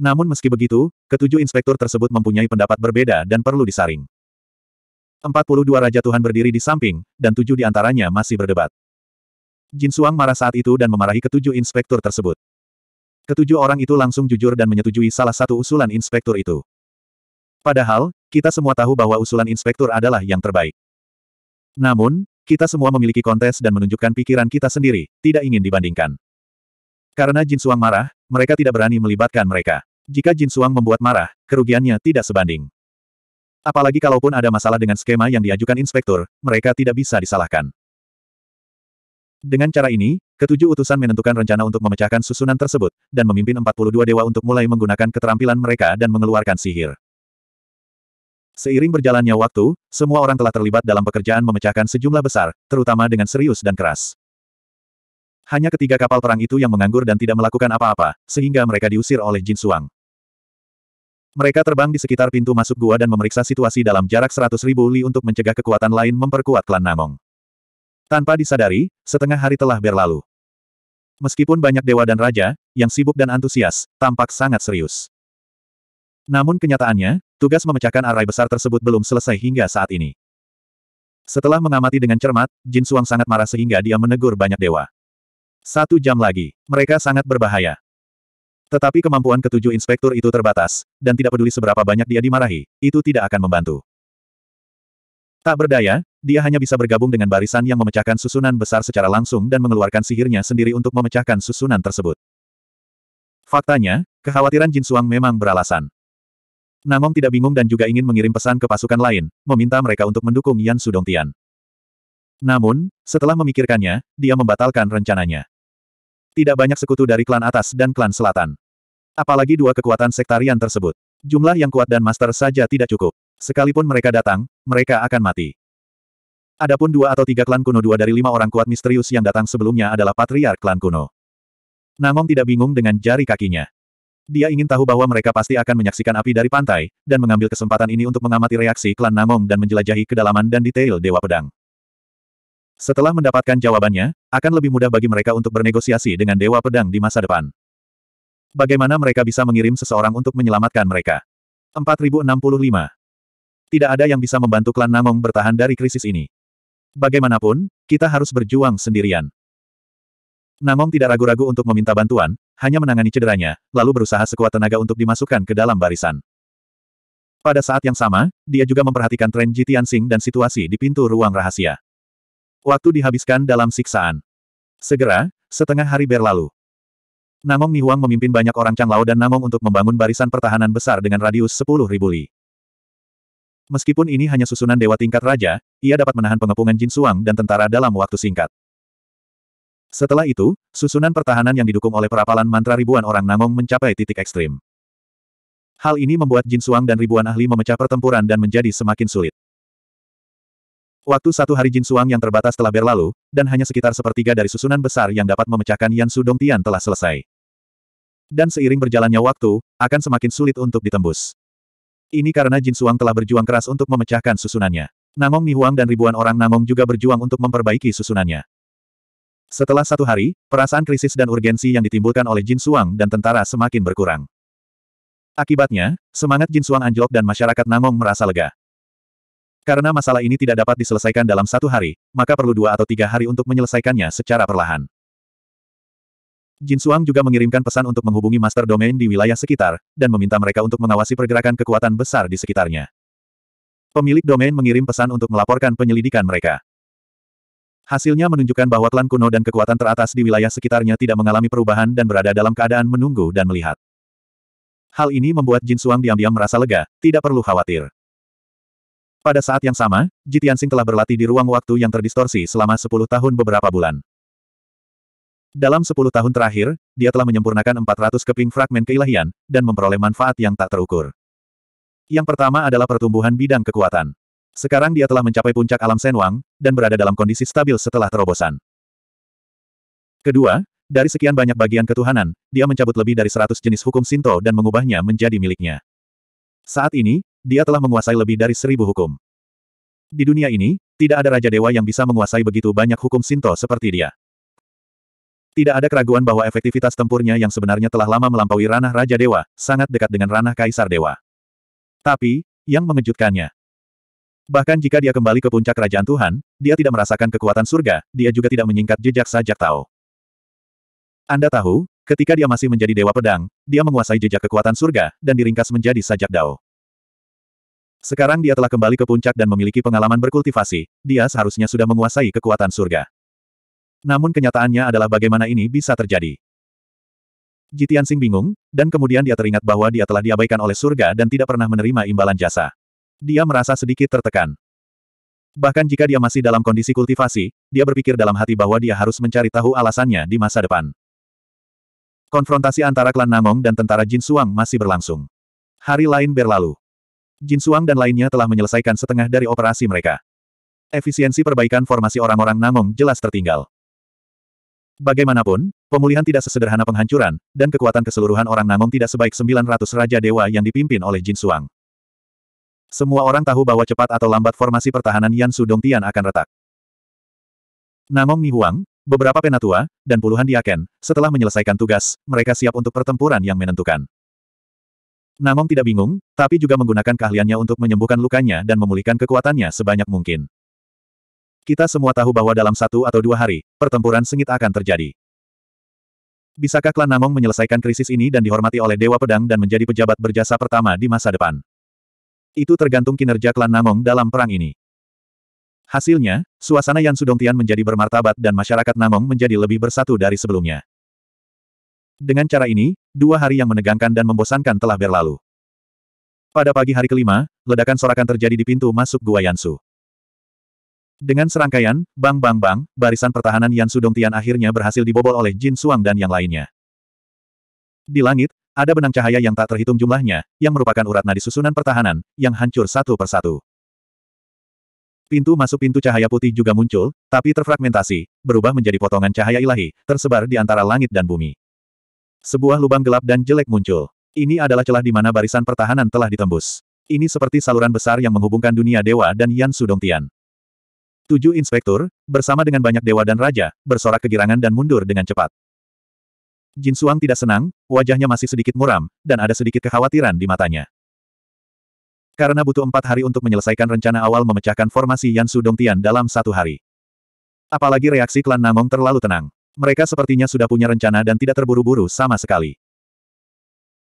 Namun meski begitu, ketujuh inspektur tersebut mempunyai pendapat berbeda dan perlu disaring. 42 Raja Tuhan berdiri di samping, dan tujuh di antaranya masih berdebat. Jin Suang marah saat itu dan memarahi ketujuh inspektur tersebut. Ketujuh orang itu langsung jujur dan menyetujui salah satu usulan inspektur itu. Padahal, kita semua tahu bahwa usulan inspektur adalah yang terbaik. Namun, kita semua memiliki kontes dan menunjukkan pikiran kita sendiri, tidak ingin dibandingkan. Karena Jin Suang marah, mereka tidak berani melibatkan mereka. Jika Jin Suang membuat marah, kerugiannya tidak sebanding. Apalagi kalaupun ada masalah dengan skema yang diajukan inspektur, mereka tidak bisa disalahkan. Dengan cara ini, ketujuh utusan menentukan rencana untuk memecahkan susunan tersebut, dan memimpin 42 dewa untuk mulai menggunakan keterampilan mereka dan mengeluarkan sihir. Seiring berjalannya waktu, semua orang telah terlibat dalam pekerjaan memecahkan sejumlah besar, terutama dengan serius dan keras. Hanya ketiga kapal perang itu yang menganggur dan tidak melakukan apa-apa, sehingga mereka diusir oleh Jin Suang. Mereka terbang di sekitar pintu masuk gua dan memeriksa situasi dalam jarak seratus ribu li untuk mencegah kekuatan lain memperkuat klan Namong. Tanpa disadari, setengah hari telah berlalu. Meskipun banyak dewa dan raja, yang sibuk dan antusias, tampak sangat serius. Namun kenyataannya, tugas memecahkan arai besar tersebut belum selesai hingga saat ini. Setelah mengamati dengan cermat, Jin Suang sangat marah sehingga dia menegur banyak dewa. Satu jam lagi, mereka sangat berbahaya. Tetapi kemampuan ketujuh inspektur itu terbatas, dan tidak peduli seberapa banyak dia dimarahi, itu tidak akan membantu. Tak berdaya, dia hanya bisa bergabung dengan barisan yang memecahkan susunan besar secara langsung dan mengeluarkan sihirnya sendiri untuk memecahkan susunan tersebut. Faktanya, kekhawatiran Jin Suang memang beralasan. Namong tidak bingung dan juga ingin mengirim pesan ke pasukan lain, meminta mereka untuk mendukung Yan Sudong Tian. Namun, setelah memikirkannya, dia membatalkan rencananya. Tidak banyak sekutu dari klan atas dan klan selatan. Apalagi dua kekuatan sektarian tersebut. Jumlah yang kuat dan master saja tidak cukup. Sekalipun mereka datang, mereka akan mati. Adapun dua atau tiga klan kuno dua dari lima orang kuat misterius yang datang sebelumnya adalah patriark klan kuno. Namong tidak bingung dengan jari kakinya. Dia ingin tahu bahwa mereka pasti akan menyaksikan api dari pantai, dan mengambil kesempatan ini untuk mengamati reaksi klan Namong dan menjelajahi kedalaman dan detail Dewa Pedang. Setelah mendapatkan jawabannya, akan lebih mudah bagi mereka untuk bernegosiasi dengan Dewa Pedang di masa depan. Bagaimana mereka bisa mengirim seseorang untuk menyelamatkan mereka? 4065. Tidak ada yang bisa membantu klan Namong bertahan dari krisis ini. Bagaimanapun, kita harus berjuang sendirian. Namong tidak ragu-ragu untuk meminta bantuan, hanya menangani cederanya, lalu berusaha sekuat tenaga untuk dimasukkan ke dalam barisan. Pada saat yang sama, dia juga memperhatikan tren Jitian Sing dan situasi di pintu ruang rahasia. Waktu dihabiskan dalam siksaan. Segera, setengah hari berlalu. Namong Nihuang memimpin banyak orang Changlao dan Namong untuk membangun barisan pertahanan besar dengan radius 10.000 li. Meskipun ini hanya susunan dewa tingkat raja, ia dapat menahan pengepungan Jin Suang dan tentara dalam waktu singkat. Setelah itu, susunan pertahanan yang didukung oleh perapalan mantra ribuan orang Namong mencapai titik ekstrim. Hal ini membuat Jin Suang dan ribuan ahli memecah pertempuran dan menjadi semakin sulit. Waktu satu hari Jin Suang yang terbatas telah berlalu, dan hanya sekitar sepertiga dari susunan besar yang dapat memecahkan Yan Su Tian telah selesai. Dan seiring berjalannya waktu, akan semakin sulit untuk ditembus. Ini karena Jin Suang telah berjuang keras untuk memecahkan susunannya. Namong Huang dan ribuan orang Namong juga berjuang untuk memperbaiki susunannya. Setelah satu hari, perasaan krisis dan urgensi yang ditimbulkan oleh Jin Suang dan tentara semakin berkurang. Akibatnya, semangat Jin Suang anjlok dan masyarakat Namong merasa lega. Karena masalah ini tidak dapat diselesaikan dalam satu hari, maka perlu dua atau tiga hari untuk menyelesaikannya secara perlahan. Jin Suang juga mengirimkan pesan untuk menghubungi Master Domain di wilayah sekitar, dan meminta mereka untuk mengawasi pergerakan kekuatan besar di sekitarnya. Pemilik domain mengirim pesan untuk melaporkan penyelidikan mereka. Hasilnya menunjukkan bahwa klan kuno dan kekuatan teratas di wilayah sekitarnya tidak mengalami perubahan dan berada dalam keadaan menunggu dan melihat. Hal ini membuat Jin Suang diam-diam merasa lega, tidak perlu khawatir. Pada saat yang sama, Jitian Sing telah berlatih di ruang waktu yang terdistorsi selama 10 tahun beberapa bulan. Dalam 10 tahun terakhir, dia telah menyempurnakan 400 keping fragmen keilahian, dan memperoleh manfaat yang tak terukur. Yang pertama adalah pertumbuhan bidang kekuatan. Sekarang dia telah mencapai puncak alam Senwang, dan berada dalam kondisi stabil setelah terobosan. Kedua, dari sekian banyak bagian ketuhanan, dia mencabut lebih dari 100 jenis hukum Sinto dan mengubahnya menjadi miliknya. Saat ini, dia telah menguasai lebih dari seribu hukum. Di dunia ini, tidak ada Raja Dewa yang bisa menguasai begitu banyak hukum Sinto seperti dia. Tidak ada keraguan bahwa efektivitas tempurnya yang sebenarnya telah lama melampaui ranah Raja Dewa, sangat dekat dengan ranah Kaisar Dewa. Tapi, yang mengejutkannya. Bahkan jika dia kembali ke puncak Kerajaan Tuhan, dia tidak merasakan kekuatan surga, dia juga tidak menyingkat jejak sajak Tao. Anda tahu, ketika dia masih menjadi Dewa Pedang, dia menguasai jejak kekuatan surga, dan diringkas menjadi sajak Dao. Sekarang dia telah kembali ke puncak dan memiliki pengalaman berkultivasi, dia seharusnya sudah menguasai kekuatan surga. Namun kenyataannya adalah bagaimana ini bisa terjadi. Jitian Sing bingung, dan kemudian dia teringat bahwa dia telah diabaikan oleh surga dan tidak pernah menerima imbalan jasa. Dia merasa sedikit tertekan. Bahkan jika dia masih dalam kondisi kultivasi, dia berpikir dalam hati bahwa dia harus mencari tahu alasannya di masa depan. Konfrontasi antara klan Namong dan tentara Jin Suang masih berlangsung. Hari lain berlalu. Jin Suang dan lainnya telah menyelesaikan setengah dari operasi mereka. Efisiensi perbaikan formasi orang-orang Namong jelas tertinggal. Bagaimanapun, pemulihan tidak sesederhana penghancuran, dan kekuatan keseluruhan orang Nangong tidak sebaik 900 Raja Dewa yang dipimpin oleh Jin Suang. Semua orang tahu bahwa cepat atau lambat formasi pertahanan Yan Su Tian akan retak. Mi Huang, beberapa penatua, dan puluhan diaken, setelah menyelesaikan tugas, mereka siap untuk pertempuran yang menentukan. Nangong tidak bingung, tapi juga menggunakan keahliannya untuk menyembuhkan lukanya dan memulihkan kekuatannya sebanyak mungkin. Kita semua tahu bahwa dalam satu atau dua hari, pertempuran sengit akan terjadi. Bisakah klan Namong menyelesaikan krisis ini dan dihormati oleh Dewa Pedang dan menjadi pejabat berjasa pertama di masa depan? Itu tergantung kinerja klan Namong dalam perang ini. Hasilnya, suasana yang Sudongtian menjadi bermartabat dan masyarakat Namong menjadi lebih bersatu dari sebelumnya. Dengan cara ini, dua hari yang menegangkan dan membosankan telah berlalu. Pada pagi hari kelima, ledakan sorakan terjadi di pintu masuk Gua Yansu. Dengan serangkaian, bang-bang-bang, barisan pertahanan Yan Sudong Tian akhirnya berhasil dibobol oleh Jin Suang dan yang lainnya. Di langit, ada benang cahaya yang tak terhitung jumlahnya, yang merupakan urat nadi susunan pertahanan, yang hancur satu persatu. Pintu masuk pintu cahaya putih juga muncul, tapi terfragmentasi, berubah menjadi potongan cahaya ilahi, tersebar di antara langit dan bumi. Sebuah lubang gelap dan jelek muncul. Ini adalah celah di mana barisan pertahanan telah ditembus. Ini seperti saluran besar yang menghubungkan dunia dewa dan Yan Sudong Tian. Tujuh inspektur, bersama dengan banyak dewa dan raja, bersorak kegirangan dan mundur dengan cepat. Jin Suang tidak senang, wajahnya masih sedikit muram, dan ada sedikit kekhawatiran di matanya. Karena butuh empat hari untuk menyelesaikan rencana awal memecahkan formasi Yan Su Dongtian dalam satu hari. Apalagi reaksi klan Namong terlalu tenang. Mereka sepertinya sudah punya rencana dan tidak terburu-buru sama sekali.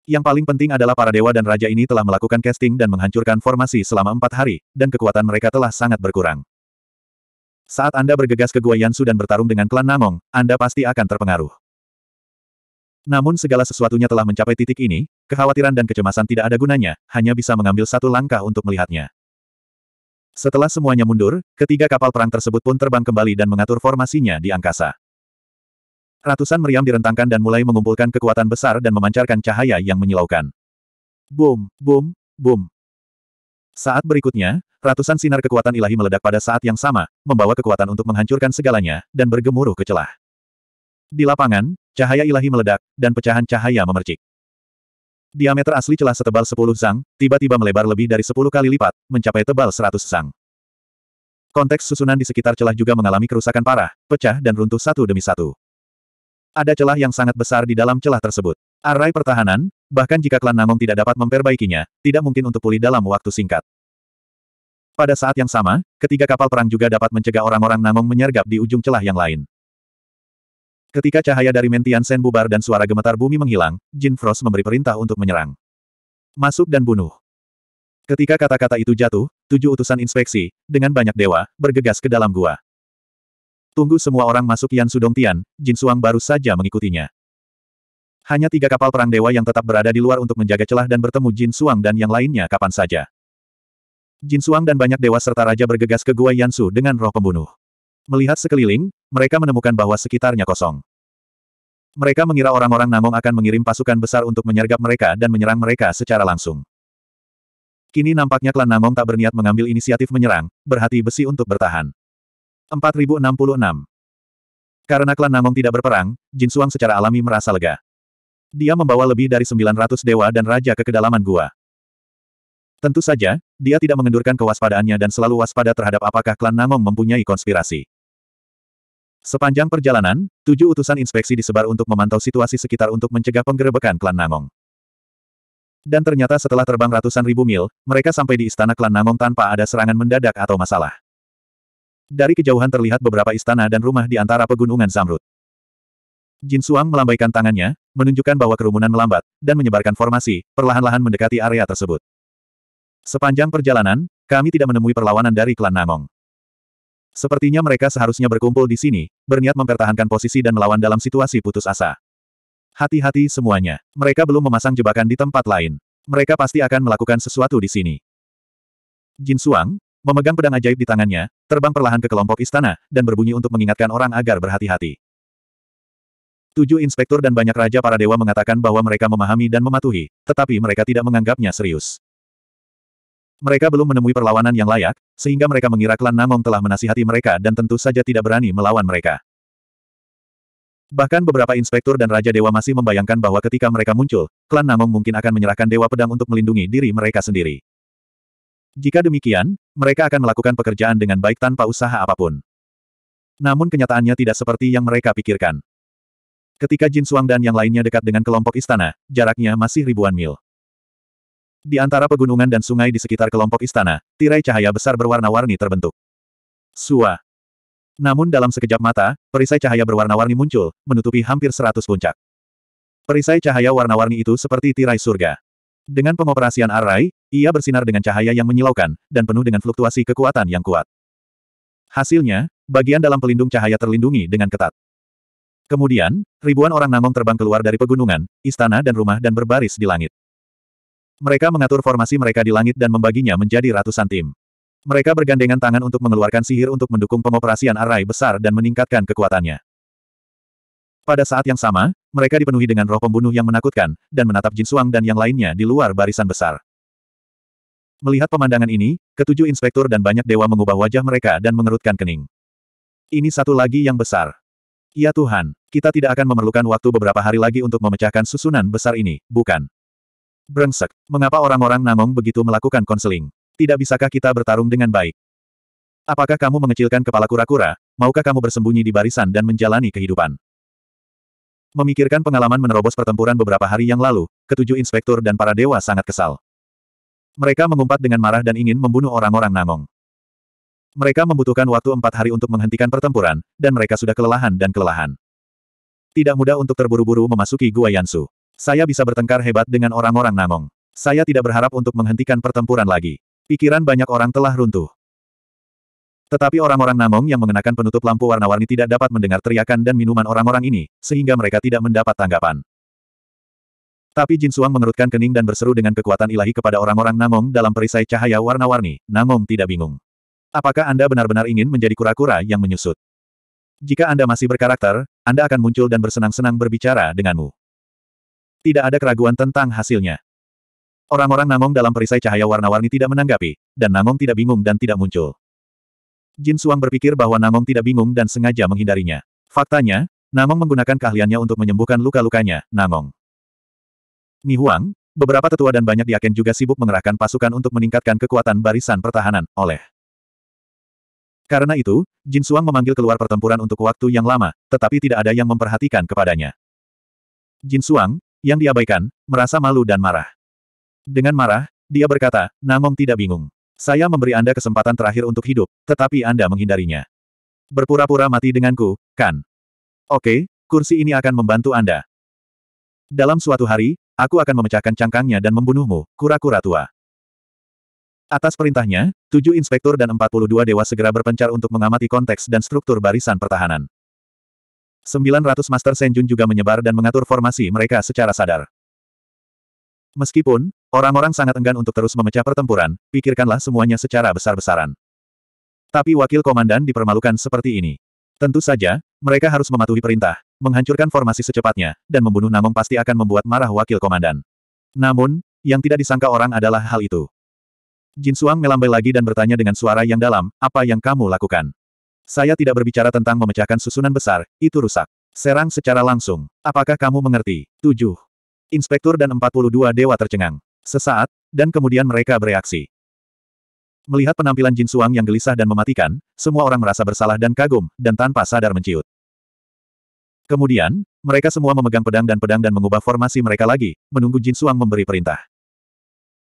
Yang paling penting adalah para dewa dan raja ini telah melakukan casting dan menghancurkan formasi selama empat hari, dan kekuatan mereka telah sangat berkurang. Saat Anda bergegas ke Gua Yansu dan bertarung dengan klan Namong, Anda pasti akan terpengaruh. Namun segala sesuatunya telah mencapai titik ini, kekhawatiran dan kecemasan tidak ada gunanya, hanya bisa mengambil satu langkah untuk melihatnya. Setelah semuanya mundur, ketiga kapal perang tersebut pun terbang kembali dan mengatur formasinya di angkasa. Ratusan meriam direntangkan dan mulai mengumpulkan kekuatan besar dan memancarkan cahaya yang menyilaukan. Boom, boom, boom. Saat berikutnya, ratusan sinar kekuatan ilahi meledak pada saat yang sama, membawa kekuatan untuk menghancurkan segalanya, dan bergemuruh ke celah. Di lapangan, cahaya ilahi meledak, dan pecahan cahaya memercik. Diameter asli celah setebal 10 zang, tiba-tiba melebar lebih dari 10 kali lipat, mencapai tebal 100 zang. Konteks susunan di sekitar celah juga mengalami kerusakan parah, pecah dan runtuh satu demi satu. Ada celah yang sangat besar di dalam celah tersebut. Arai pertahanan, bahkan jika klan Namong tidak dapat memperbaikinya, tidak mungkin untuk pulih dalam waktu singkat. Pada saat yang sama, ketiga kapal perang juga dapat mencegah orang-orang Namong menyergap di ujung celah yang lain. Ketika cahaya dari Mentian Sen bubar dan suara gemetar bumi menghilang, Jin Frost memberi perintah untuk menyerang. Masuk dan bunuh. Ketika kata-kata itu jatuh, tujuh utusan inspeksi, dengan banyak dewa, bergegas ke dalam gua. Tunggu semua orang masuk Yan Sudong Tian, Jin Suang baru saja mengikutinya. Hanya tiga kapal perang dewa yang tetap berada di luar untuk menjaga celah dan bertemu Jin Suang dan yang lainnya kapan saja. Jin Suang dan banyak dewa serta raja bergegas ke Gua Yansu dengan roh pembunuh. Melihat sekeliling, mereka menemukan bahwa sekitarnya kosong. Mereka mengira orang-orang Namong akan mengirim pasukan besar untuk menyergap mereka dan menyerang mereka secara langsung. Kini nampaknya klan Namong tak berniat mengambil inisiatif menyerang, berhati besi untuk bertahan. 4066 Karena klan Namong tidak berperang, Jin Suang secara alami merasa lega. Dia membawa lebih dari 900 dewa dan raja ke kedalaman gua. Tentu saja, dia tidak mengendurkan kewaspadaannya dan selalu waspada terhadap apakah klan Nangong mempunyai konspirasi. Sepanjang perjalanan, tujuh utusan inspeksi disebar untuk memantau situasi sekitar untuk mencegah penggerebekan klan Nangong. Dan ternyata setelah terbang ratusan ribu mil, mereka sampai di istana klan Nangong tanpa ada serangan mendadak atau masalah. Dari kejauhan terlihat beberapa istana dan rumah di antara pegunungan Zamrud. Jin Suang melambaikan tangannya, menunjukkan bahwa kerumunan melambat, dan menyebarkan formasi, perlahan-lahan mendekati area tersebut. Sepanjang perjalanan, kami tidak menemui perlawanan dari klan Namong. Sepertinya mereka seharusnya berkumpul di sini, berniat mempertahankan posisi dan melawan dalam situasi putus asa. Hati-hati semuanya. Mereka belum memasang jebakan di tempat lain. Mereka pasti akan melakukan sesuatu di sini. Jin Suang, memegang pedang ajaib di tangannya, terbang perlahan ke kelompok istana, dan berbunyi untuk mengingatkan orang agar berhati-hati. Tujuh inspektur dan banyak raja para dewa mengatakan bahwa mereka memahami dan mematuhi, tetapi mereka tidak menganggapnya serius. Mereka belum menemui perlawanan yang layak, sehingga mereka mengira klan Namong telah menasihati mereka dan tentu saja tidak berani melawan mereka. Bahkan beberapa inspektur dan Raja Dewa masih membayangkan bahwa ketika mereka muncul, klan Namong mungkin akan menyerahkan Dewa Pedang untuk melindungi diri mereka sendiri. Jika demikian, mereka akan melakukan pekerjaan dengan baik tanpa usaha apapun. Namun kenyataannya tidak seperti yang mereka pikirkan. Ketika Jin Suang dan yang lainnya dekat dengan kelompok istana, jaraknya masih ribuan mil. Di antara pegunungan dan sungai di sekitar kelompok istana, tirai cahaya besar berwarna-warni terbentuk. Sua. Namun dalam sekejap mata, perisai cahaya berwarna-warni muncul, menutupi hampir seratus puncak. Perisai cahaya warna-warni itu seperti tirai surga. Dengan pengoperasian Arai, ia bersinar dengan cahaya yang menyilaukan, dan penuh dengan fluktuasi kekuatan yang kuat. Hasilnya, bagian dalam pelindung cahaya terlindungi dengan ketat. Kemudian, ribuan orang namong terbang keluar dari pegunungan, istana dan rumah dan berbaris di langit. Mereka mengatur formasi mereka di langit dan membaginya menjadi ratusan tim. Mereka bergandengan tangan untuk mengeluarkan sihir untuk mendukung pengoperasian arai besar dan meningkatkan kekuatannya. Pada saat yang sama, mereka dipenuhi dengan roh pembunuh yang menakutkan, dan menatap Jin Suang dan yang lainnya di luar barisan besar. Melihat pemandangan ini, ketujuh inspektur dan banyak dewa mengubah wajah mereka dan mengerutkan kening. Ini satu lagi yang besar. Ya Tuhan, kita tidak akan memerlukan waktu beberapa hari lagi untuk memecahkan susunan besar ini, bukan? Brengsek, mengapa orang-orang Namong begitu melakukan konseling? Tidak bisakah kita bertarung dengan baik? Apakah kamu mengecilkan kepala kura-kura, maukah kamu bersembunyi di barisan dan menjalani kehidupan? Memikirkan pengalaman menerobos pertempuran beberapa hari yang lalu, ketujuh inspektur dan para dewa sangat kesal. Mereka mengumpat dengan marah dan ingin membunuh orang-orang Namong. Mereka membutuhkan waktu empat hari untuk menghentikan pertempuran, dan mereka sudah kelelahan dan kelelahan. Tidak mudah untuk terburu-buru memasuki Gua Yansu. Saya bisa bertengkar hebat dengan orang-orang Namong. Saya tidak berharap untuk menghentikan pertempuran lagi. Pikiran banyak orang telah runtuh. Tetapi orang-orang Namong yang mengenakan penutup lampu warna-warni tidak dapat mendengar teriakan dan minuman orang-orang ini, sehingga mereka tidak mendapat tanggapan. Tapi Jin Suang mengerutkan kening dan berseru dengan kekuatan ilahi kepada orang-orang Namong dalam perisai cahaya warna-warni. Namong tidak bingung. Apakah Anda benar-benar ingin menjadi kura-kura yang menyusut? Jika Anda masih berkarakter, Anda akan muncul dan bersenang-senang berbicara denganmu. Tidak ada keraguan tentang hasilnya. Orang-orang Namong dalam perisai cahaya warna-warni tidak menanggapi, dan Namong tidak bingung dan tidak muncul. Jin Suang berpikir bahwa Namong tidak bingung dan sengaja menghindarinya. Faktanya, Namong menggunakan keahliannya untuk menyembuhkan luka-lukanya, Namong. Ni Huang, beberapa tetua dan banyak diaken juga sibuk mengerahkan pasukan untuk meningkatkan kekuatan barisan pertahanan, oleh. Karena itu, Jin Suang memanggil keluar pertempuran untuk waktu yang lama, tetapi tidak ada yang memperhatikan kepadanya. Jin Suang, yang diabaikan, merasa malu dan marah. Dengan marah, dia berkata, Namong tidak bingung. Saya memberi Anda kesempatan terakhir untuk hidup, tetapi Anda menghindarinya. Berpura-pura mati denganku, kan? Oke, kursi ini akan membantu Anda. Dalam suatu hari, aku akan memecahkan cangkangnya dan membunuhmu, kura-kura tua. Atas perintahnya, tujuh inspektur dan 42 dewa segera berpencar untuk mengamati konteks dan struktur barisan pertahanan. 900 Master Senjun juga menyebar dan mengatur formasi mereka secara sadar. Meskipun, orang-orang sangat enggan untuk terus memecah pertempuran, pikirkanlah semuanya secara besar-besaran. Tapi wakil komandan dipermalukan seperti ini. Tentu saja, mereka harus mematuhi perintah, menghancurkan formasi secepatnya, dan membunuh Namong pasti akan membuat marah wakil komandan. Namun, yang tidak disangka orang adalah hal itu. Jin Suang melambai lagi dan bertanya dengan suara yang dalam, apa yang kamu lakukan? Saya tidak berbicara tentang memecahkan susunan besar, itu rusak. Serang secara langsung. Apakah kamu mengerti? 7. Inspektur dan 42 dewa tercengang. Sesaat, dan kemudian mereka bereaksi. Melihat penampilan Jin Suang yang gelisah dan mematikan, semua orang merasa bersalah dan kagum, dan tanpa sadar menciut. Kemudian, mereka semua memegang pedang dan pedang dan mengubah formasi mereka lagi, menunggu Jin Suang memberi perintah.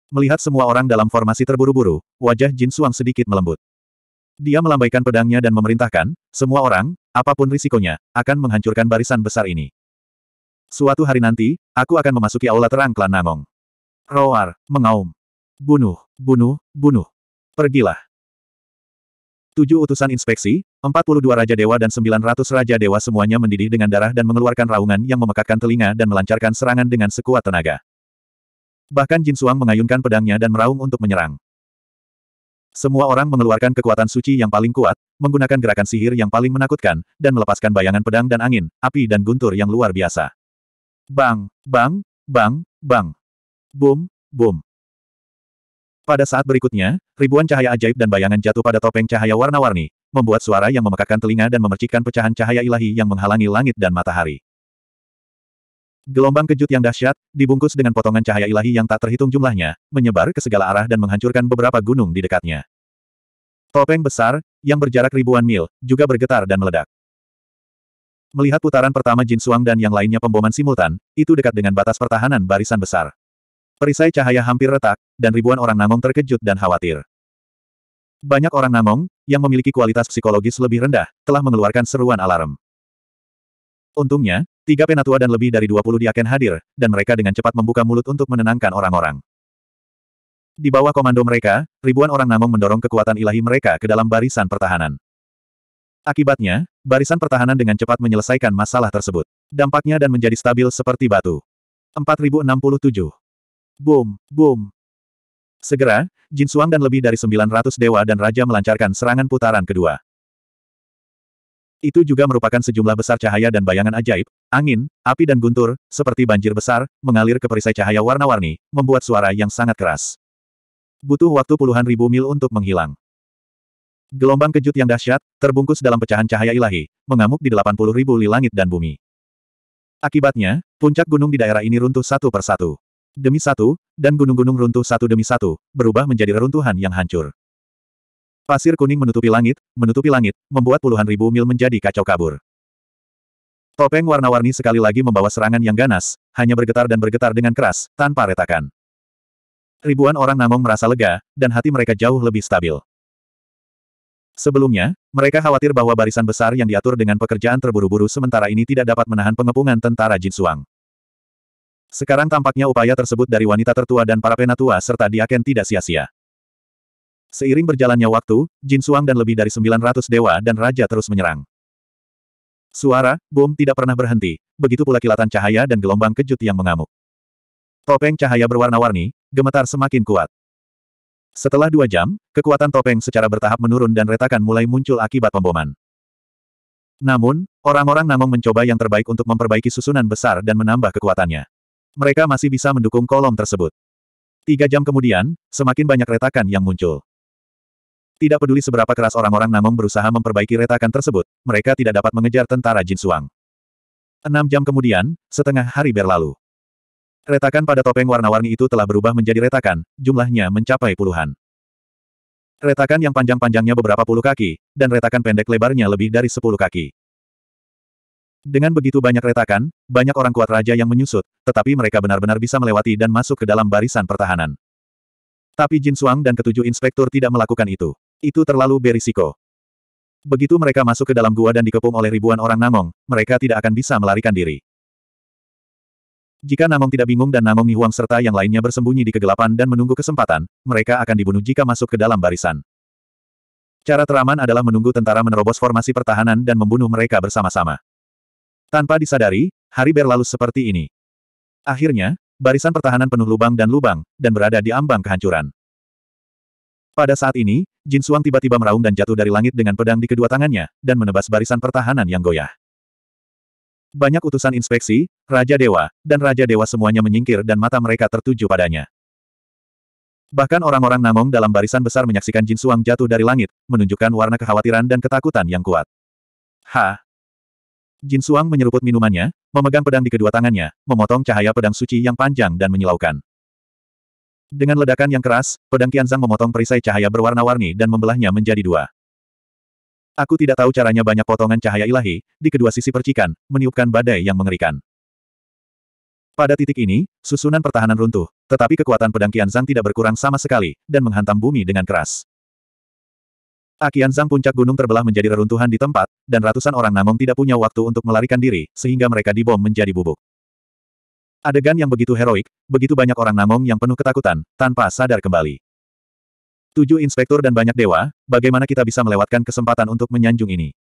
Melihat semua orang dalam formasi terburu-buru, wajah Jin Suang sedikit melembut. Dia melambaikan pedangnya dan memerintahkan, semua orang, apapun risikonya, akan menghancurkan barisan besar ini. Suatu hari nanti, aku akan memasuki aula terang klan Nangong. Roar, mengaum. Bunuh, bunuh, bunuh. Pergilah. Tujuh utusan inspeksi, 42 Raja Dewa dan 900 Raja Dewa semuanya mendidih dengan darah dan mengeluarkan raungan yang memekakkan telinga dan melancarkan serangan dengan sekuat tenaga. Bahkan Jin Suang mengayunkan pedangnya dan meraung untuk menyerang. Semua orang mengeluarkan kekuatan suci yang paling kuat, menggunakan gerakan sihir yang paling menakutkan, dan melepaskan bayangan pedang dan angin, api dan guntur yang luar biasa. Bang, bang, bang, bang. Boom, boom. Pada saat berikutnya, ribuan cahaya ajaib dan bayangan jatuh pada topeng cahaya warna-warni, membuat suara yang memekakan telinga dan memercikkan pecahan cahaya ilahi yang menghalangi langit dan matahari. Gelombang kejut yang dahsyat, dibungkus dengan potongan cahaya ilahi yang tak terhitung jumlahnya, menyebar ke segala arah dan menghancurkan beberapa gunung di dekatnya. Topeng besar, yang berjarak ribuan mil, juga bergetar dan meledak. Melihat putaran pertama Jin Suang dan yang lainnya pemboman simultan, itu dekat dengan batas pertahanan barisan besar. Perisai cahaya hampir retak, dan ribuan orang Namong terkejut dan khawatir. Banyak orang Namong, yang memiliki kualitas psikologis lebih rendah, telah mengeluarkan seruan alarm. Untungnya, Tiga penatua dan lebih dari 20 diaken hadir, dan mereka dengan cepat membuka mulut untuk menenangkan orang-orang. Di bawah komando mereka, ribuan orang Namong mendorong kekuatan ilahi mereka ke dalam barisan pertahanan. Akibatnya, barisan pertahanan dengan cepat menyelesaikan masalah tersebut. Dampaknya dan menjadi stabil seperti batu. 4067. Boom, boom. Segera, Jin Suang dan lebih dari 900 dewa dan raja melancarkan serangan putaran kedua. Itu juga merupakan sejumlah besar cahaya dan bayangan ajaib, angin, api dan guntur, seperti banjir besar, mengalir ke perisai cahaya warna-warni, membuat suara yang sangat keras. Butuh waktu puluhan ribu mil untuk menghilang. Gelombang kejut yang dahsyat, terbungkus dalam pecahan cahaya ilahi, mengamuk di 80 ribu li langit dan bumi. Akibatnya, puncak gunung di daerah ini runtuh satu persatu. Demi satu, dan gunung-gunung runtuh satu demi satu, berubah menjadi reruntuhan yang hancur. Pasir kuning menutupi langit, menutupi langit, membuat puluhan ribu mil menjadi kacau kabur. Topeng warna-warni sekali lagi membawa serangan yang ganas, hanya bergetar dan bergetar dengan keras, tanpa retakan. Ribuan orang Namong merasa lega, dan hati mereka jauh lebih stabil. Sebelumnya, mereka khawatir bahwa barisan besar yang diatur dengan pekerjaan terburu-buru sementara ini tidak dapat menahan pengepungan tentara Jin Suang. Sekarang tampaknya upaya tersebut dari wanita tertua dan para penatua serta diaken tidak sia-sia. Seiring berjalannya waktu, Jin Suang dan lebih dari 900 dewa dan raja terus menyerang. Suara, bom tidak pernah berhenti, begitu pula kilatan cahaya dan gelombang kejut yang mengamuk. Topeng cahaya berwarna-warni, gemetar semakin kuat. Setelah dua jam, kekuatan topeng secara bertahap menurun dan retakan mulai muncul akibat pemboman. Namun, orang-orang Namong mencoba yang terbaik untuk memperbaiki susunan besar dan menambah kekuatannya. Mereka masih bisa mendukung kolom tersebut. Tiga jam kemudian, semakin banyak retakan yang muncul. Tidak peduli seberapa keras orang-orang Namong berusaha memperbaiki retakan tersebut, mereka tidak dapat mengejar tentara Jin Suang. Enam jam kemudian, setengah hari berlalu. Retakan pada topeng warna-warni itu telah berubah menjadi retakan, jumlahnya mencapai puluhan. Retakan yang panjang-panjangnya beberapa puluh kaki, dan retakan pendek lebarnya lebih dari sepuluh kaki. Dengan begitu banyak retakan, banyak orang kuat raja yang menyusut, tetapi mereka benar-benar bisa melewati dan masuk ke dalam barisan pertahanan. Tapi Jin Suang dan ketujuh inspektur tidak melakukan itu. Itu terlalu berisiko. Begitu mereka masuk ke dalam gua dan dikepung oleh ribuan orang Namong, mereka tidak akan bisa melarikan diri. Jika Namong tidak bingung dan Namong Nihuang serta yang lainnya bersembunyi di kegelapan dan menunggu kesempatan, mereka akan dibunuh jika masuk ke dalam barisan. Cara teraman adalah menunggu tentara menerobos formasi pertahanan dan membunuh mereka bersama-sama. Tanpa disadari, hari berlalu seperti ini. Akhirnya, barisan pertahanan penuh lubang dan lubang, dan berada di ambang kehancuran. Pada saat ini, Jin Suang tiba-tiba meraung dan jatuh dari langit dengan pedang di kedua tangannya, dan menebas barisan pertahanan yang goyah. Banyak utusan inspeksi, Raja Dewa, dan Raja Dewa semuanya menyingkir dan mata mereka tertuju padanya. Bahkan orang-orang Namong dalam barisan besar menyaksikan Jin Suang jatuh dari langit, menunjukkan warna kekhawatiran dan ketakutan yang kuat. Ha! Jin Suang menyeruput minumannya, memegang pedang di kedua tangannya, memotong cahaya pedang suci yang panjang dan menyilaukan. Dengan ledakan yang keras, pedang Qianzang memotong perisai cahaya berwarna-warni dan membelahnya menjadi dua. Aku tidak tahu caranya banyak potongan cahaya ilahi, di kedua sisi percikan, meniupkan badai yang mengerikan. Pada titik ini, susunan pertahanan runtuh, tetapi kekuatan pedang Qianzang tidak berkurang sama sekali, dan menghantam bumi dengan keras. Akianzang ah puncak gunung terbelah menjadi reruntuhan di tempat, dan ratusan orang namung tidak punya waktu untuk melarikan diri, sehingga mereka dibom menjadi bubuk. Adegan yang begitu heroik, begitu banyak orang Namong yang penuh ketakutan, tanpa sadar kembali. Tujuh inspektur dan banyak dewa, bagaimana kita bisa melewatkan kesempatan untuk menyanjung ini?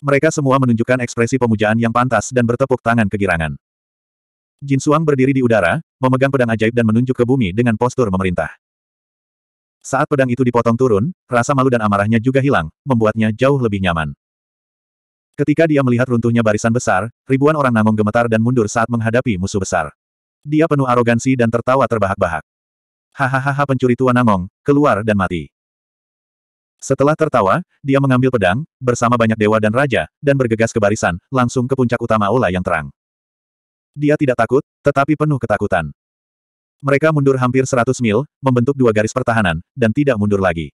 Mereka semua menunjukkan ekspresi pemujaan yang pantas dan bertepuk tangan kegirangan. Jin Suang berdiri di udara, memegang pedang ajaib dan menunjuk ke bumi dengan postur memerintah. Saat pedang itu dipotong turun, rasa malu dan amarahnya juga hilang, membuatnya jauh lebih nyaman. Ketika dia melihat runtuhnya barisan besar, ribuan orang Namong gemetar dan mundur saat menghadapi musuh besar. Dia penuh arogansi dan tertawa terbahak-bahak. Hahaha pencuri tua Namong, keluar dan mati. Setelah tertawa, dia mengambil pedang, bersama banyak dewa dan raja, dan bergegas ke barisan, langsung ke puncak utama Ola yang terang. Dia tidak takut, tetapi penuh ketakutan. Mereka mundur hampir 100 mil, membentuk dua garis pertahanan, dan tidak mundur lagi.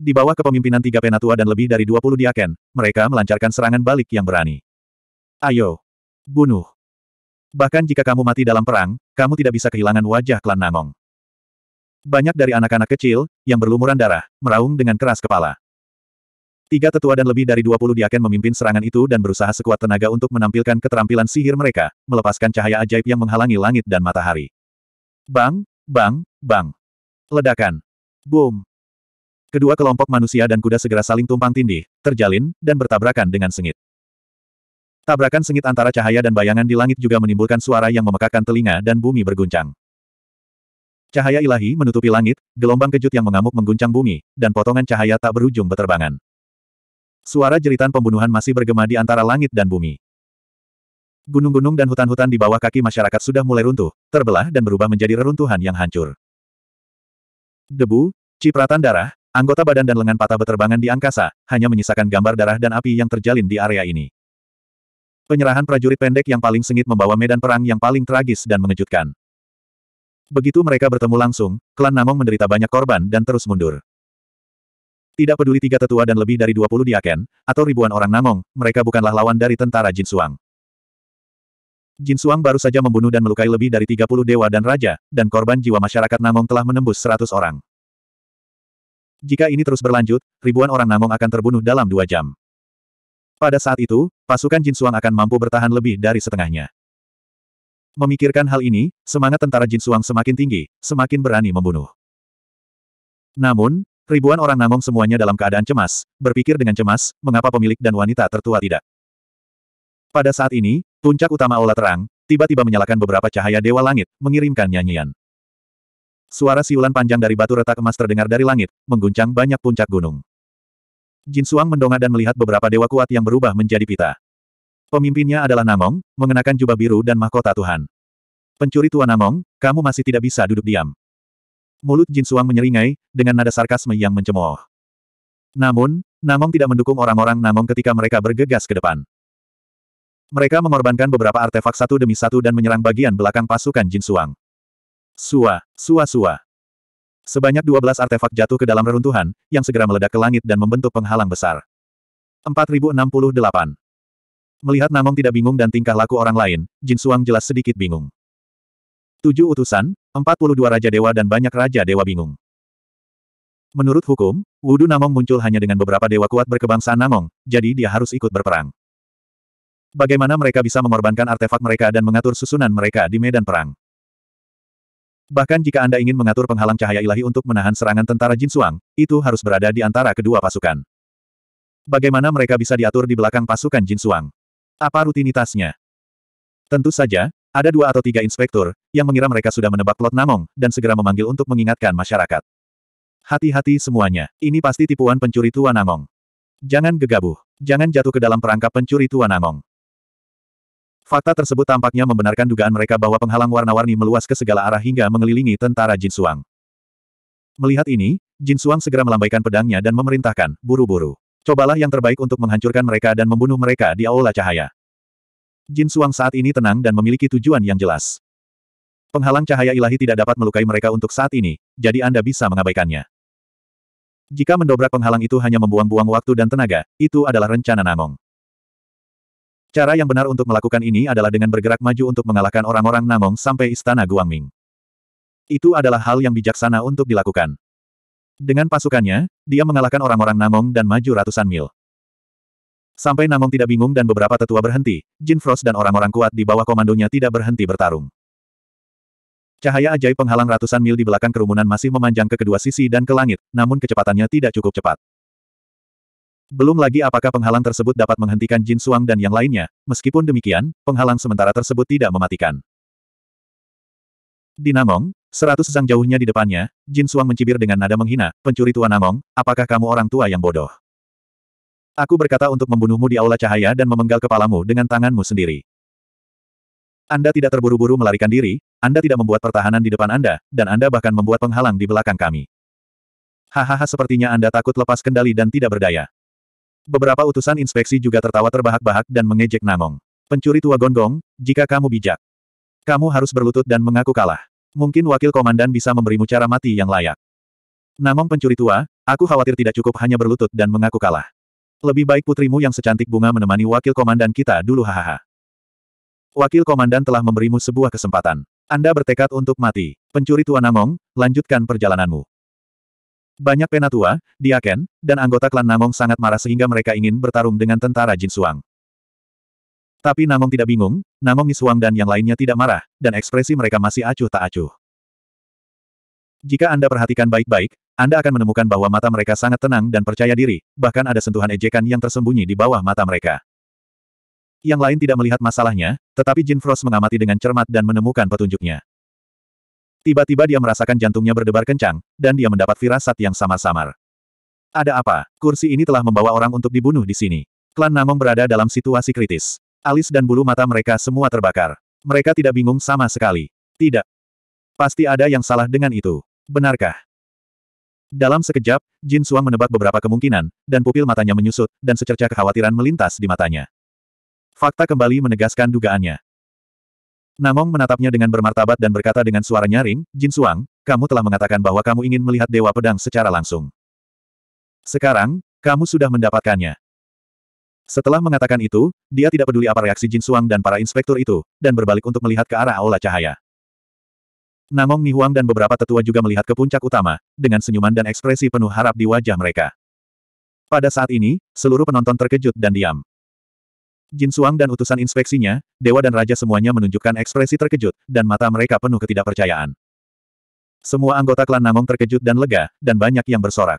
Di bawah kepemimpinan tiga penatua dan lebih dari 20 diaken, mereka melancarkan serangan balik yang berani. Ayo! Bunuh! Bahkan jika kamu mati dalam perang, kamu tidak bisa kehilangan wajah klan Nangong. Banyak dari anak-anak kecil, yang berlumuran darah, meraung dengan keras kepala. Tiga tetua dan lebih dari 20 diaken memimpin serangan itu dan berusaha sekuat tenaga untuk menampilkan keterampilan sihir mereka, melepaskan cahaya ajaib yang menghalangi langit dan matahari. Bang, bang, bang. Ledakan. Boom. Kedua kelompok manusia dan kuda segera saling tumpang tindih, terjalin, dan bertabrakan dengan sengit. Tabrakan sengit antara cahaya dan bayangan di langit juga menimbulkan suara yang memekakan telinga dan bumi berguncang. Cahaya ilahi menutupi langit, gelombang kejut yang mengamuk mengguncang bumi, dan potongan cahaya tak berujung beterbangan. Suara jeritan pembunuhan masih bergema di antara langit dan bumi. Gunung-gunung dan hutan-hutan di bawah kaki masyarakat sudah mulai runtuh, terbelah dan berubah menjadi reruntuhan yang hancur. Debu, cipratan darah, Anggota badan dan lengan patah beterbangan di angkasa, hanya menyisakan gambar darah dan api yang terjalin di area ini. Penyerahan prajurit pendek yang paling sengit membawa medan perang yang paling tragis dan mengejutkan. Begitu mereka bertemu langsung, klan Namong menderita banyak korban dan terus mundur. Tidak peduli tiga tetua dan lebih dari 20 diaken, atau ribuan orang Namong, mereka bukanlah lawan dari tentara Jin Suang. Jin Suang baru saja membunuh dan melukai lebih dari 30 dewa dan raja, dan korban jiwa masyarakat Namong telah menembus 100 orang. Jika ini terus berlanjut, ribuan orang Namong akan terbunuh dalam dua jam. Pada saat itu, pasukan Jin Suang akan mampu bertahan lebih dari setengahnya. Memikirkan hal ini, semangat tentara Jin Suang semakin tinggi, semakin berani membunuh. Namun, ribuan orang Namong semuanya dalam keadaan cemas, berpikir dengan cemas, mengapa pemilik dan wanita tertua tidak. Pada saat ini, puncak utama aula terang, tiba-tiba menyalakan beberapa cahaya dewa langit, mengirimkan nyanyian. Suara siulan panjang dari batu retak emas terdengar dari langit, mengguncang banyak puncak gunung. Jin Suang mendongak dan melihat beberapa dewa kuat yang berubah menjadi pita. Pemimpinnya adalah Namong, mengenakan jubah biru dan mahkota Tuhan. Pencuri tua Namong, kamu masih tidak bisa duduk diam. Mulut Jin Suang menyeringai, dengan nada sarkasme yang mencemooh. Namun, Namong tidak mendukung orang-orang Namong ketika mereka bergegas ke depan. Mereka mengorbankan beberapa artefak satu demi satu dan menyerang bagian belakang pasukan Jin Suang. Sua, sua sua. Sebanyak 12 artefak jatuh ke dalam reruntuhan, yang segera meledak ke langit dan membentuk penghalang besar. 4068. Melihat Namong tidak bingung dan tingkah laku orang lain, Jin Suang jelas sedikit bingung. Tujuh utusan, 42 Raja Dewa dan banyak Raja Dewa bingung. Menurut hukum, Wudu Namong muncul hanya dengan beberapa dewa kuat berkebangsaan Namong, jadi dia harus ikut berperang. Bagaimana mereka bisa mengorbankan artefak mereka dan mengatur susunan mereka di medan perang? Bahkan jika Anda ingin mengatur penghalang cahaya ilahi untuk menahan serangan tentara Jin Suang, itu harus berada di antara kedua pasukan. Bagaimana mereka bisa diatur di belakang pasukan Jin Suang? Apa rutinitasnya? Tentu saja, ada dua atau tiga inspektur, yang mengira mereka sudah menebak plot Namong, dan segera memanggil untuk mengingatkan masyarakat. Hati-hati semuanya, ini pasti tipuan pencuri tua Namong. Jangan gegabah, jangan jatuh ke dalam perangkap pencuri tua Namong. Fakta tersebut tampaknya membenarkan dugaan mereka bahwa penghalang warna-warni meluas ke segala arah hingga mengelilingi tentara Jin Suang. Melihat ini, Jin Suang segera melambaikan pedangnya dan memerintahkan, buru-buru. Cobalah yang terbaik untuk menghancurkan mereka dan membunuh mereka di Aula Cahaya. Jin Suang saat ini tenang dan memiliki tujuan yang jelas. Penghalang cahaya ilahi tidak dapat melukai mereka untuk saat ini, jadi Anda bisa mengabaikannya. Jika mendobrak penghalang itu hanya membuang-buang waktu dan tenaga, itu adalah rencana Nangong. Cara yang benar untuk melakukan ini adalah dengan bergerak maju untuk mengalahkan orang-orang Namong sampai istana Guangming. Itu adalah hal yang bijaksana untuk dilakukan. Dengan pasukannya, dia mengalahkan orang-orang Namong dan maju ratusan mil. Sampai Namong tidak bingung dan beberapa tetua berhenti, Jin Frost dan orang-orang kuat di bawah komandonya tidak berhenti bertarung. Cahaya ajaib penghalang ratusan mil di belakang kerumunan masih memanjang ke kedua sisi dan ke langit, namun kecepatannya tidak cukup cepat. Belum lagi apakah penghalang tersebut dapat menghentikan Jin Suang dan yang lainnya, meskipun demikian, penghalang sementara tersebut tidak mematikan. Di Namong, seratus zang jauhnya di depannya, Jin Suang mencibir dengan nada menghina, pencuri tua Namong, apakah kamu orang tua yang bodoh? Aku berkata untuk membunuhmu di aula cahaya dan memenggal kepalamu dengan tanganmu sendiri. Anda tidak terburu-buru melarikan diri, Anda tidak membuat pertahanan di depan Anda, dan Anda bahkan membuat penghalang di belakang kami. Hahaha sepertinya Anda takut lepas kendali dan tidak berdaya. Beberapa utusan inspeksi juga tertawa terbahak-bahak dan mengejek Namong. Pencuri tua gonggong, jika kamu bijak. Kamu harus berlutut dan mengaku kalah. Mungkin wakil komandan bisa memberimu cara mati yang layak. Namong pencuri tua, aku khawatir tidak cukup hanya berlutut dan mengaku kalah. Lebih baik putrimu yang secantik bunga menemani wakil komandan kita dulu hahaha. Wakil komandan telah memberimu sebuah kesempatan. Anda bertekad untuk mati. Pencuri tua Namong. lanjutkan perjalananmu. Banyak penatua, diaken, dan anggota klan Namong sangat marah sehingga mereka ingin bertarung dengan tentara Jin Suang. Tapi Namong tidak bingung, Namong Nisuang dan yang lainnya tidak marah, dan ekspresi mereka masih acuh tak acuh. Jika Anda perhatikan baik-baik, Anda akan menemukan bahwa mata mereka sangat tenang dan percaya diri, bahkan ada sentuhan ejekan yang tersembunyi di bawah mata mereka. Yang lain tidak melihat masalahnya, tetapi Jin Frost mengamati dengan cermat dan menemukan petunjuknya. Tiba-tiba dia merasakan jantungnya berdebar kencang, dan dia mendapat firasat yang samar samar. Ada apa? Kursi ini telah membawa orang untuk dibunuh di sini. Klan Namong berada dalam situasi kritis. Alis dan bulu mata mereka semua terbakar. Mereka tidak bingung sama sekali. Tidak. Pasti ada yang salah dengan itu. Benarkah? Dalam sekejap, Jin Suang menebak beberapa kemungkinan, dan pupil matanya menyusut, dan secerca kekhawatiran melintas di matanya. Fakta kembali menegaskan dugaannya. Namong menatapnya dengan bermartabat dan berkata dengan suara nyaring, Jin Suang, kamu telah mengatakan bahwa kamu ingin melihat Dewa Pedang secara langsung. Sekarang, kamu sudah mendapatkannya. Setelah mengatakan itu, dia tidak peduli apa reaksi Jin Suang dan para inspektur itu, dan berbalik untuk melihat ke arah aula cahaya. Namong Huang, dan beberapa tetua juga melihat ke puncak utama, dengan senyuman dan ekspresi penuh harap di wajah mereka. Pada saat ini, seluruh penonton terkejut dan diam. Jin Suang dan utusan inspeksinya, dewa dan raja semuanya menunjukkan ekspresi terkejut, dan mata mereka penuh ketidakpercayaan. Semua anggota klan Namong terkejut dan lega, dan banyak yang bersorak.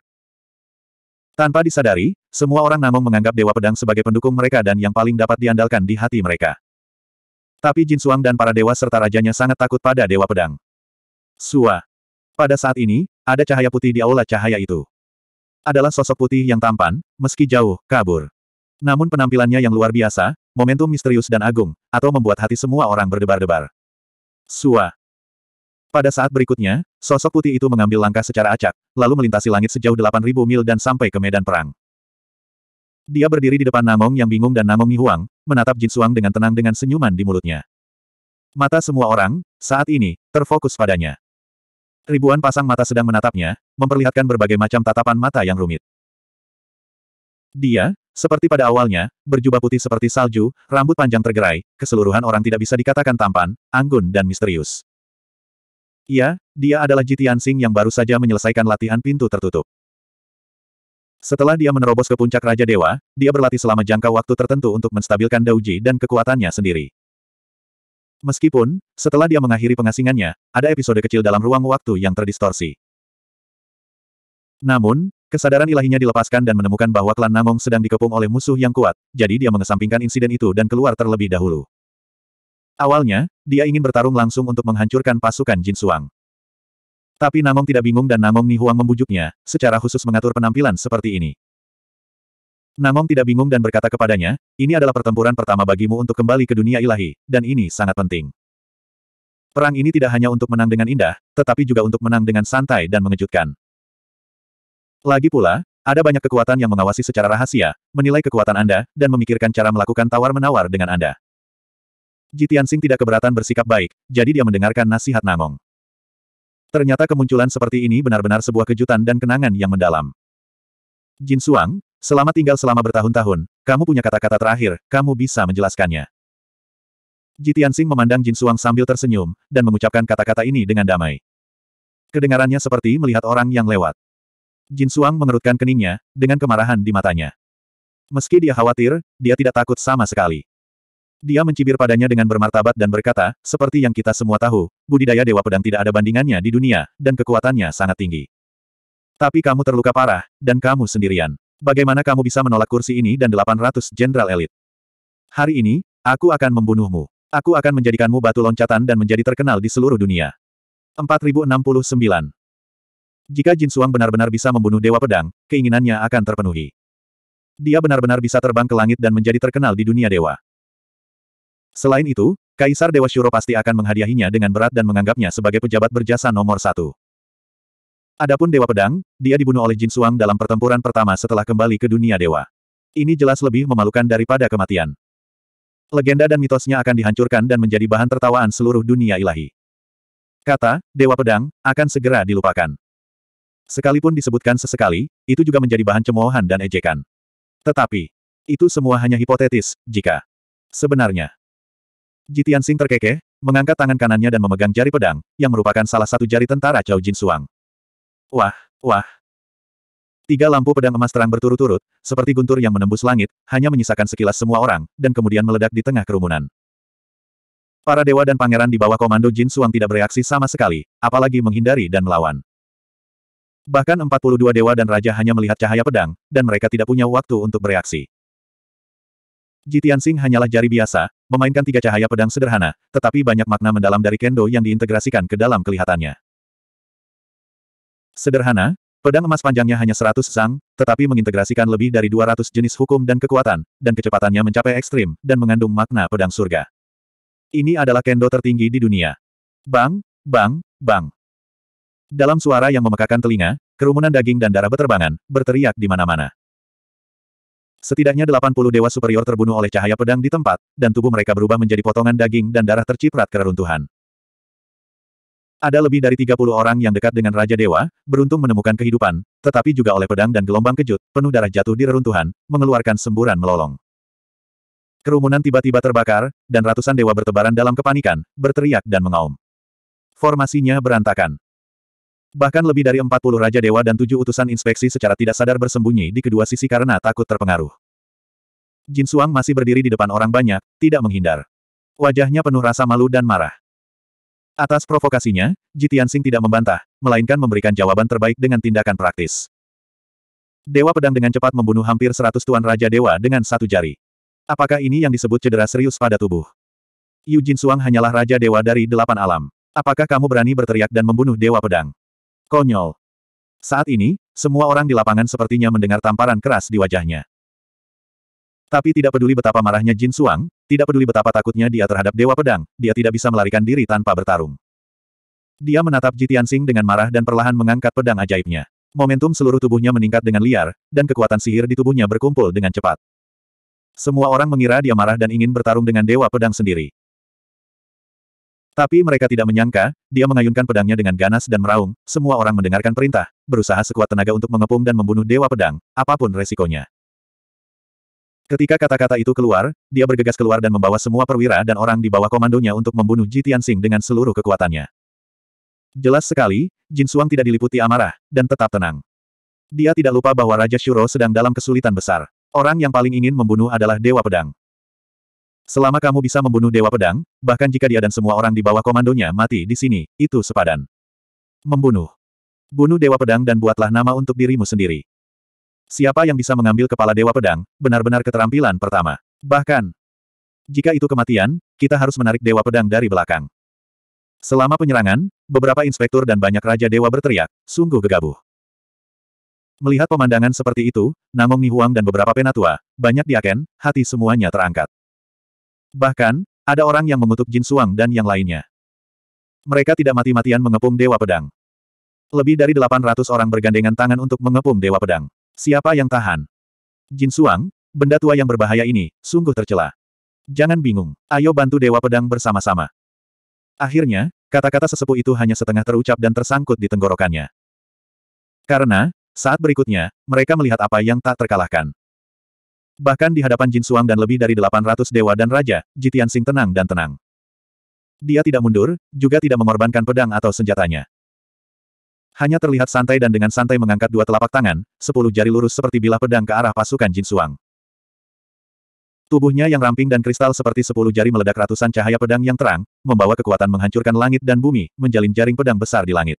Tanpa disadari, semua orang Namong menganggap Dewa Pedang sebagai pendukung mereka dan yang paling dapat diandalkan di hati mereka. Tapi Jin Suang dan para dewa serta rajanya sangat takut pada Dewa Pedang. Sua. Pada saat ini, ada cahaya putih di aula cahaya itu. Adalah sosok putih yang tampan, meski jauh, kabur. Namun penampilannya yang luar biasa, momentum misterius dan agung, atau membuat hati semua orang berdebar-debar. Sua. Pada saat berikutnya, sosok putih itu mengambil langkah secara acak, lalu melintasi langit sejauh 8.000 mil dan sampai ke medan perang. Dia berdiri di depan Namong yang bingung dan Namong Nihuang, menatap Jin Suang dengan tenang dengan senyuman di mulutnya. Mata semua orang, saat ini, terfokus padanya. Ribuan pasang mata sedang menatapnya, memperlihatkan berbagai macam tatapan mata yang rumit. Dia, seperti pada awalnya, berjubah putih seperti salju, rambut panjang tergerai, keseluruhan orang tidak bisa dikatakan tampan, anggun dan misterius. Iya, dia adalah Jitian Sing yang baru saja menyelesaikan latihan pintu tertutup. Setelah dia menerobos ke puncak Raja Dewa, dia berlatih selama jangka waktu tertentu untuk menstabilkan Dauji dan kekuatannya sendiri. Meskipun, setelah dia mengakhiri pengasingannya, ada episode kecil dalam ruang waktu yang terdistorsi. Namun, Kesadaran ilahinya dilepaskan dan menemukan bahwa klan Namong sedang dikepung oleh musuh yang kuat, jadi dia mengesampingkan insiden itu dan keluar terlebih dahulu. Awalnya, dia ingin bertarung langsung untuk menghancurkan pasukan Jin Suang. Tapi Namong tidak bingung dan Namong Nihuang membujuknya, secara khusus mengatur penampilan seperti ini. Namong tidak bingung dan berkata kepadanya, ini adalah pertempuran pertama bagimu untuk kembali ke dunia ilahi, dan ini sangat penting. Perang ini tidak hanya untuk menang dengan indah, tetapi juga untuk menang dengan santai dan mengejutkan. Lagi pula, ada banyak kekuatan yang mengawasi secara rahasia, menilai kekuatan Anda, dan memikirkan cara melakukan tawar-menawar dengan Anda. Jitiansing tidak keberatan bersikap baik, jadi dia mendengarkan nasihat Namong. Ternyata kemunculan seperti ini benar-benar sebuah kejutan dan kenangan yang mendalam. Jin Suang, selama tinggal selama bertahun-tahun, kamu punya kata-kata terakhir, kamu bisa menjelaskannya. Jitiansing memandang Jin Suang sambil tersenyum, dan mengucapkan kata-kata ini dengan damai. Kedengarannya seperti melihat orang yang lewat. Jin Suang mengerutkan keningnya, dengan kemarahan di matanya. Meski dia khawatir, dia tidak takut sama sekali. Dia mencibir padanya dengan bermartabat dan berkata, seperti yang kita semua tahu, budidaya Dewa Pedang tidak ada bandingannya di dunia, dan kekuatannya sangat tinggi. Tapi kamu terluka parah, dan kamu sendirian. Bagaimana kamu bisa menolak kursi ini dan 800 jenderal elit? Hari ini, aku akan membunuhmu. Aku akan menjadikanmu batu loncatan dan menjadi terkenal di seluruh dunia. 4069 jika Jin Suang benar-benar bisa membunuh Dewa Pedang, keinginannya akan terpenuhi. Dia benar-benar bisa terbang ke langit dan menjadi terkenal di dunia dewa. Selain itu, Kaisar Dewa Shuro pasti akan menghadiahinya dengan berat dan menganggapnya sebagai pejabat berjasa nomor satu. Adapun Dewa Pedang, dia dibunuh oleh Jin Suang dalam pertempuran pertama setelah kembali ke dunia dewa. Ini jelas lebih memalukan daripada kematian. Legenda dan mitosnya akan dihancurkan dan menjadi bahan tertawaan seluruh dunia ilahi. Kata, Dewa Pedang, akan segera dilupakan. Sekalipun disebutkan sesekali, itu juga menjadi bahan cemoohan dan ejekan. Tetapi, itu semua hanya hipotetis, jika sebenarnya. Jitian Sing terkekeh, mengangkat tangan kanannya dan memegang jari pedang, yang merupakan salah satu jari tentara Cao Jin Suang. Wah, wah. Tiga lampu pedang emas terang berturut-turut, seperti guntur yang menembus langit, hanya menyisakan sekilas semua orang, dan kemudian meledak di tengah kerumunan. Para dewa dan pangeran di bawah komando Jin Suang tidak bereaksi sama sekali, apalagi menghindari dan melawan. Bahkan 42 dewa dan raja hanya melihat cahaya pedang, dan mereka tidak punya waktu untuk bereaksi. Jitian Singh hanyalah jari biasa, memainkan tiga cahaya pedang sederhana, tetapi banyak makna mendalam dari kendo yang diintegrasikan ke dalam kelihatannya. Sederhana, pedang emas panjangnya hanya 100 sang, tetapi mengintegrasikan lebih dari 200 jenis hukum dan kekuatan, dan kecepatannya mencapai ekstrim, dan mengandung makna pedang surga. Ini adalah kendo tertinggi di dunia. Bang, bang, bang. Dalam suara yang memekakan telinga, kerumunan daging dan darah berterbangan, berteriak di mana-mana. Setidaknya 80 dewa superior terbunuh oleh cahaya pedang di tempat, dan tubuh mereka berubah menjadi potongan daging dan darah terciprat keruntuhan. Ada lebih dari 30 orang yang dekat dengan Raja Dewa, beruntung menemukan kehidupan, tetapi juga oleh pedang dan gelombang kejut, penuh darah jatuh di reruntuhan, mengeluarkan semburan melolong. Kerumunan tiba-tiba terbakar, dan ratusan dewa bertebaran dalam kepanikan, berteriak dan mengaum. Formasinya berantakan. Bahkan lebih dari 40 Raja Dewa dan tujuh utusan inspeksi secara tidak sadar bersembunyi di kedua sisi karena takut terpengaruh. Jin Suang masih berdiri di depan orang banyak, tidak menghindar. Wajahnya penuh rasa malu dan marah. Atas provokasinya, Jitian Tianxing tidak membantah, melainkan memberikan jawaban terbaik dengan tindakan praktis. Dewa Pedang dengan cepat membunuh hampir seratus tuan Raja Dewa dengan satu jari. Apakah ini yang disebut cedera serius pada tubuh? Yu Jin Suang hanyalah Raja Dewa dari delapan alam. Apakah kamu berani berteriak dan membunuh Dewa Pedang? Konyol. Saat ini, semua orang di lapangan sepertinya mendengar tamparan keras di wajahnya. Tapi tidak peduli betapa marahnya Jin Suang, tidak peduli betapa takutnya dia terhadap Dewa Pedang, dia tidak bisa melarikan diri tanpa bertarung. Dia menatap Jitian Sing dengan marah dan perlahan mengangkat pedang ajaibnya. Momentum seluruh tubuhnya meningkat dengan liar, dan kekuatan sihir di tubuhnya berkumpul dengan cepat. Semua orang mengira dia marah dan ingin bertarung dengan Dewa Pedang sendiri. Tapi mereka tidak menyangka, dia mengayunkan pedangnya dengan ganas dan meraung, semua orang mendengarkan perintah, berusaha sekuat tenaga untuk mengepung dan membunuh Dewa Pedang, apapun resikonya. Ketika kata-kata itu keluar, dia bergegas keluar dan membawa semua perwira dan orang di bawah komandonya untuk membunuh Ji Tianxing dengan seluruh kekuatannya. Jelas sekali, Jin Suang tidak diliputi amarah, dan tetap tenang. Dia tidak lupa bahwa Raja Shuro sedang dalam kesulitan besar. Orang yang paling ingin membunuh adalah Dewa Pedang. Selama kamu bisa membunuh Dewa Pedang, bahkan jika dia dan semua orang di bawah komandonya mati di sini, itu sepadan. Membunuh. Bunuh Dewa Pedang dan buatlah nama untuk dirimu sendiri. Siapa yang bisa mengambil kepala Dewa Pedang, benar-benar keterampilan pertama. Bahkan, jika itu kematian, kita harus menarik Dewa Pedang dari belakang. Selama penyerangan, beberapa inspektur dan banyak Raja Dewa berteriak, sungguh gegabah. Melihat pemandangan seperti itu, Namong Nihuang dan beberapa penatua, banyak diaken, hati semuanya terangkat. Bahkan, ada orang yang mengutuk Jin Suang dan yang lainnya. Mereka tidak mati-matian mengepung Dewa Pedang. Lebih dari 800 orang bergandengan tangan untuk mengepung Dewa Pedang. Siapa yang tahan? Jin Suang, benda tua yang berbahaya ini, sungguh tercela. Jangan bingung, ayo bantu Dewa Pedang bersama-sama. Akhirnya, kata-kata sesepuh itu hanya setengah terucap dan tersangkut di tenggorokannya. Karena, saat berikutnya, mereka melihat apa yang tak terkalahkan. Bahkan di hadapan Jin Suang dan lebih dari 800 dewa dan raja, Jitian Sing tenang dan tenang. Dia tidak mundur, juga tidak mengorbankan pedang atau senjatanya. Hanya terlihat santai dan dengan santai mengangkat dua telapak tangan, sepuluh jari lurus seperti bilah pedang ke arah pasukan Jin Suang. Tubuhnya yang ramping dan kristal seperti sepuluh jari meledak ratusan cahaya pedang yang terang, membawa kekuatan menghancurkan langit dan bumi, menjalin jaring pedang besar di langit.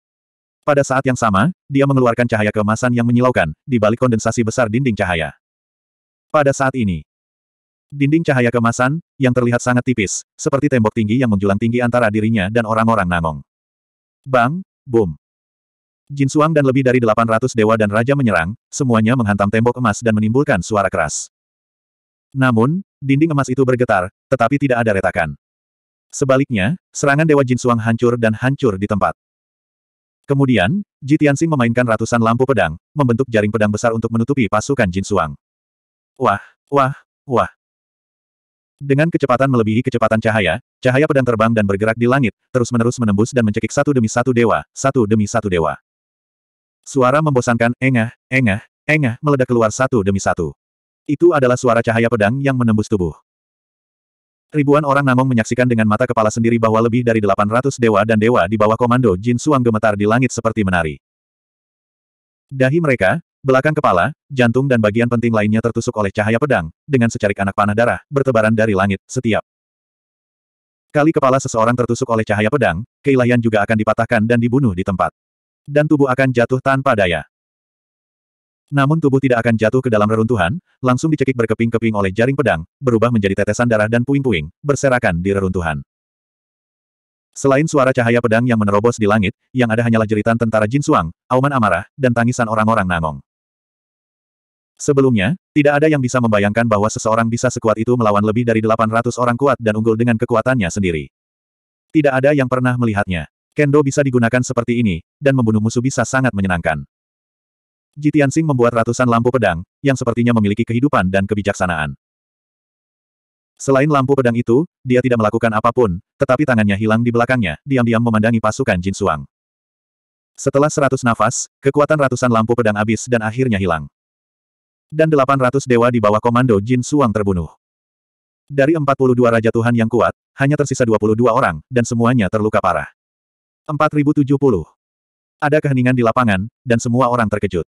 Pada saat yang sama, dia mengeluarkan cahaya kemasan yang menyilaukan, di balik kondensasi besar dinding cahaya. Pada saat ini, dinding cahaya kemasan, yang terlihat sangat tipis, seperti tembok tinggi yang menjulang tinggi antara dirinya dan orang-orang Nangong. Bang, boom. Jin Suang dan lebih dari 800 dewa dan raja menyerang, semuanya menghantam tembok emas dan menimbulkan suara keras. Namun, dinding emas itu bergetar, tetapi tidak ada retakan. Sebaliknya, serangan Dewa Jin Suang hancur dan hancur di tempat. Kemudian, Ji Tianxing memainkan ratusan lampu pedang, membentuk jaring pedang besar untuk menutupi pasukan Jin Suang. Wah, wah, wah. Dengan kecepatan melebihi kecepatan cahaya, cahaya pedang terbang dan bergerak di langit, terus-menerus menembus dan mencekik satu demi satu dewa, satu demi satu dewa. Suara membosankan, engah, engah, engah, meledak keluar satu demi satu. Itu adalah suara cahaya pedang yang menembus tubuh. Ribuan orang Namong menyaksikan dengan mata kepala sendiri bahwa lebih dari 800 dewa dan dewa di bawah komando Jin Suang gemetar di langit seperti menari. Dahi mereka, Belakang kepala, jantung dan bagian penting lainnya tertusuk oleh cahaya pedang, dengan secarik anak panah darah, bertebaran dari langit, setiap. Kali kepala seseorang tertusuk oleh cahaya pedang, keilahian juga akan dipatahkan dan dibunuh di tempat. Dan tubuh akan jatuh tanpa daya. Namun tubuh tidak akan jatuh ke dalam reruntuhan, langsung dicekik berkeping-keping oleh jaring pedang, berubah menjadi tetesan darah dan puing-puing, berserakan di reruntuhan. Selain suara cahaya pedang yang menerobos di langit, yang ada hanyalah jeritan tentara Jin Suang, auman amarah, dan tangisan orang-orang Nangong. Sebelumnya, tidak ada yang bisa membayangkan bahwa seseorang bisa sekuat itu melawan lebih dari 800 orang kuat dan unggul dengan kekuatannya sendiri. Tidak ada yang pernah melihatnya. Kendo bisa digunakan seperti ini, dan membunuh musuh bisa sangat menyenangkan. Jitianxing membuat ratusan lampu pedang, yang sepertinya memiliki kehidupan dan kebijaksanaan. Selain lampu pedang itu, dia tidak melakukan apapun, tetapi tangannya hilang di belakangnya, diam-diam memandangi pasukan Jin Suang. Setelah seratus nafas, kekuatan ratusan lampu pedang habis dan akhirnya hilang dan 800 dewa di bawah komando Jin Suang terbunuh. Dari 42 Raja Tuhan yang kuat, hanya tersisa 22 orang, dan semuanya terluka parah. 4070. Ada keheningan di lapangan, dan semua orang terkejut.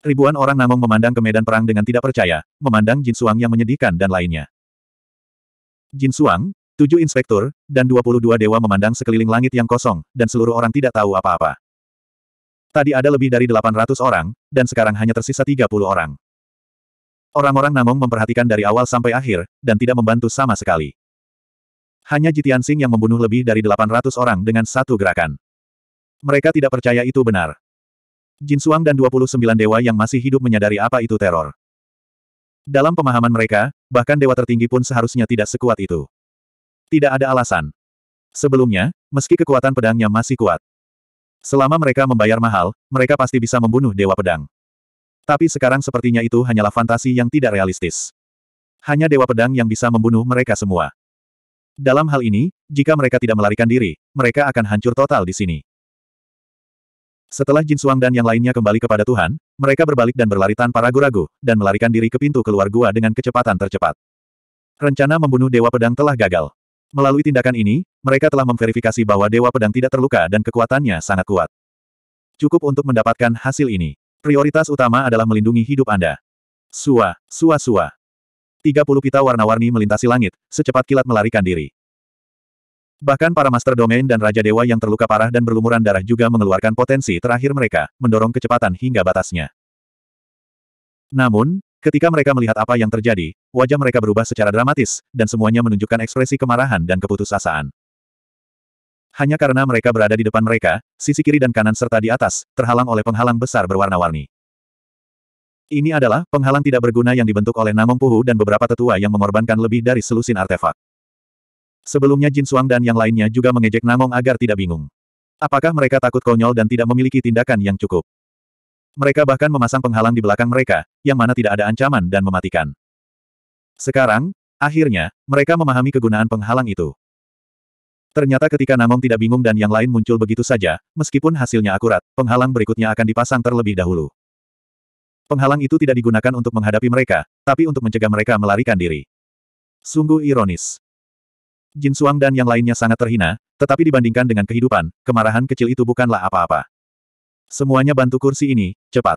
Ribuan orang namung memandang ke medan perang dengan tidak percaya, memandang Jin Suang yang menyedihkan dan lainnya. Jin Suang, tujuh inspektur, dan 22 dewa memandang sekeliling langit yang kosong, dan seluruh orang tidak tahu apa-apa. Tadi ada lebih dari 800 orang, dan sekarang hanya tersisa 30 orang. Orang-orang Namong memperhatikan dari awal sampai akhir, dan tidak membantu sama sekali. Hanya Jitian Sing yang membunuh lebih dari 800 orang dengan satu gerakan. Mereka tidak percaya itu benar. Jin Suang dan 29 dewa yang masih hidup menyadari apa itu teror. Dalam pemahaman mereka, bahkan dewa tertinggi pun seharusnya tidak sekuat itu. Tidak ada alasan. Sebelumnya, meski kekuatan pedangnya masih kuat, Selama mereka membayar mahal, mereka pasti bisa membunuh Dewa Pedang. Tapi sekarang sepertinya itu hanyalah fantasi yang tidak realistis. Hanya Dewa Pedang yang bisa membunuh mereka semua. Dalam hal ini, jika mereka tidak melarikan diri, mereka akan hancur total di sini. Setelah Jin Suang dan yang lainnya kembali kepada Tuhan, mereka berbalik dan berlari tanpa ragu-ragu, dan melarikan diri ke pintu keluar gua dengan kecepatan tercepat. Rencana membunuh Dewa Pedang telah gagal. Melalui tindakan ini, mereka telah memverifikasi bahwa Dewa Pedang tidak terluka dan kekuatannya sangat kuat. Cukup untuk mendapatkan hasil ini. Prioritas utama adalah melindungi hidup Anda. Sua, sua sua. Tiga puluh pita warna-warni melintasi langit, secepat kilat melarikan diri. Bahkan para master domain dan raja dewa yang terluka parah dan berlumuran darah juga mengeluarkan potensi terakhir mereka, mendorong kecepatan hingga batasnya. Namun, Ketika mereka melihat apa yang terjadi, wajah mereka berubah secara dramatis, dan semuanya menunjukkan ekspresi kemarahan dan keputusasaan. Hanya karena mereka berada di depan mereka, sisi kiri dan kanan serta di atas, terhalang oleh penghalang besar berwarna-warni. Ini adalah penghalang tidak berguna yang dibentuk oleh Namong Puhu dan beberapa tetua yang mengorbankan lebih dari selusin artefak. Sebelumnya Jin Suang dan yang lainnya juga mengejek Namong agar tidak bingung. Apakah mereka takut konyol dan tidak memiliki tindakan yang cukup? Mereka bahkan memasang penghalang di belakang mereka, yang mana tidak ada ancaman dan mematikan. Sekarang, akhirnya, mereka memahami kegunaan penghalang itu. Ternyata ketika Namong tidak bingung dan yang lain muncul begitu saja, meskipun hasilnya akurat, penghalang berikutnya akan dipasang terlebih dahulu. Penghalang itu tidak digunakan untuk menghadapi mereka, tapi untuk mencegah mereka melarikan diri. Sungguh ironis. Jin Suang dan yang lainnya sangat terhina, tetapi dibandingkan dengan kehidupan, kemarahan kecil itu bukanlah apa-apa. Semuanya bantu kursi ini, cepat.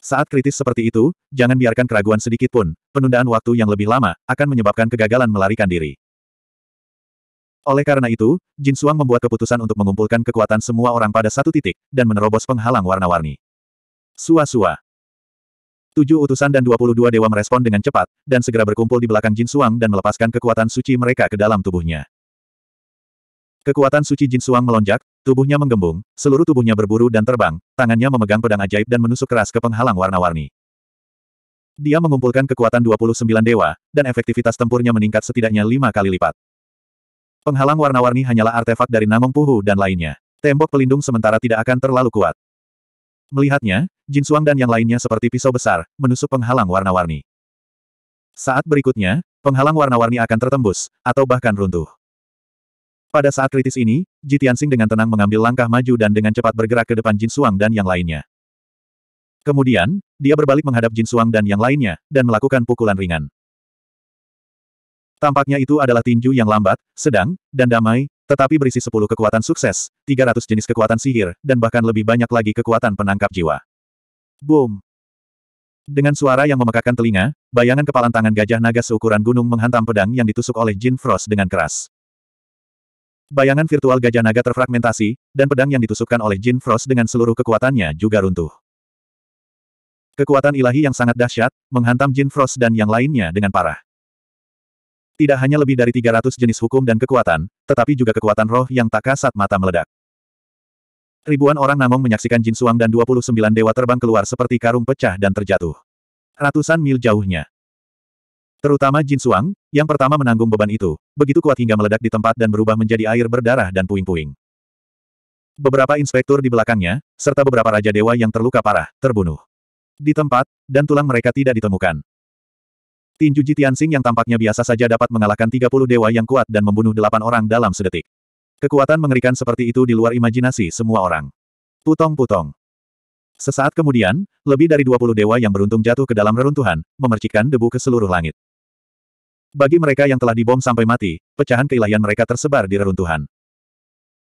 Saat kritis seperti itu, jangan biarkan keraguan sedikit pun. Penundaan waktu yang lebih lama akan menyebabkan kegagalan melarikan diri. Oleh karena itu, Jin Suang membuat keputusan untuk mengumpulkan kekuatan semua orang pada satu titik dan menerobos penghalang warna-warni. Sua-sua. Tujuh utusan dan dua puluh dua dewa merespon dengan cepat, dan segera berkumpul di belakang Jin Suang dan melepaskan kekuatan suci mereka ke dalam tubuhnya. Kekuatan suci Jin Suang melonjak, tubuhnya menggembung, seluruh tubuhnya berburu dan terbang, tangannya memegang pedang ajaib dan menusuk keras ke penghalang warna-warni. Dia mengumpulkan kekuatan 29 dewa, dan efektivitas tempurnya meningkat setidaknya lima kali lipat. Penghalang warna-warni hanyalah artefak dari Namong Puhu dan lainnya. Tembok pelindung sementara tidak akan terlalu kuat. Melihatnya, Jin Suang dan yang lainnya seperti pisau besar, menusuk penghalang warna-warni. Saat berikutnya, penghalang warna-warni akan tertembus, atau bahkan runtuh. Pada saat kritis ini, Ji Tianxing dengan tenang mengambil langkah maju dan dengan cepat bergerak ke depan Jin Suang dan yang lainnya. Kemudian, dia berbalik menghadap Jin Suang dan yang lainnya, dan melakukan pukulan ringan. Tampaknya itu adalah tinju yang lambat, sedang, dan damai, tetapi berisi 10 kekuatan sukses, 300 jenis kekuatan sihir, dan bahkan lebih banyak lagi kekuatan penangkap jiwa. Boom! Dengan suara yang memekakkan telinga, bayangan kepalan tangan gajah naga seukuran gunung menghantam pedang yang ditusuk oleh Jin Frost dengan keras. Bayangan virtual gajah naga terfragmentasi, dan pedang yang ditusukkan oleh Jin Frost dengan seluruh kekuatannya juga runtuh. Kekuatan ilahi yang sangat dahsyat, menghantam Jin Frost dan yang lainnya dengan parah. Tidak hanya lebih dari 300 jenis hukum dan kekuatan, tetapi juga kekuatan roh yang tak kasat mata meledak. Ribuan orang Namong menyaksikan Jin Suang dan 29 dewa terbang keluar seperti karung pecah dan terjatuh. Ratusan mil jauhnya, Terutama Jin Suang, yang pertama menanggung beban itu, begitu kuat hingga meledak di tempat dan berubah menjadi air berdarah dan puing-puing. Beberapa inspektur di belakangnya, serta beberapa raja dewa yang terluka parah, terbunuh. Di tempat, dan tulang mereka tidak ditemukan. Tinju Jitiansing yang tampaknya biasa saja dapat mengalahkan 30 dewa yang kuat dan membunuh delapan orang dalam sedetik. Kekuatan mengerikan seperti itu di luar imajinasi semua orang. Putong-putong. Sesaat kemudian, lebih dari 20 dewa yang beruntung jatuh ke dalam reruntuhan, memercikkan debu ke seluruh langit. Bagi mereka yang telah dibom sampai mati, pecahan keilahian mereka tersebar di reruntuhan.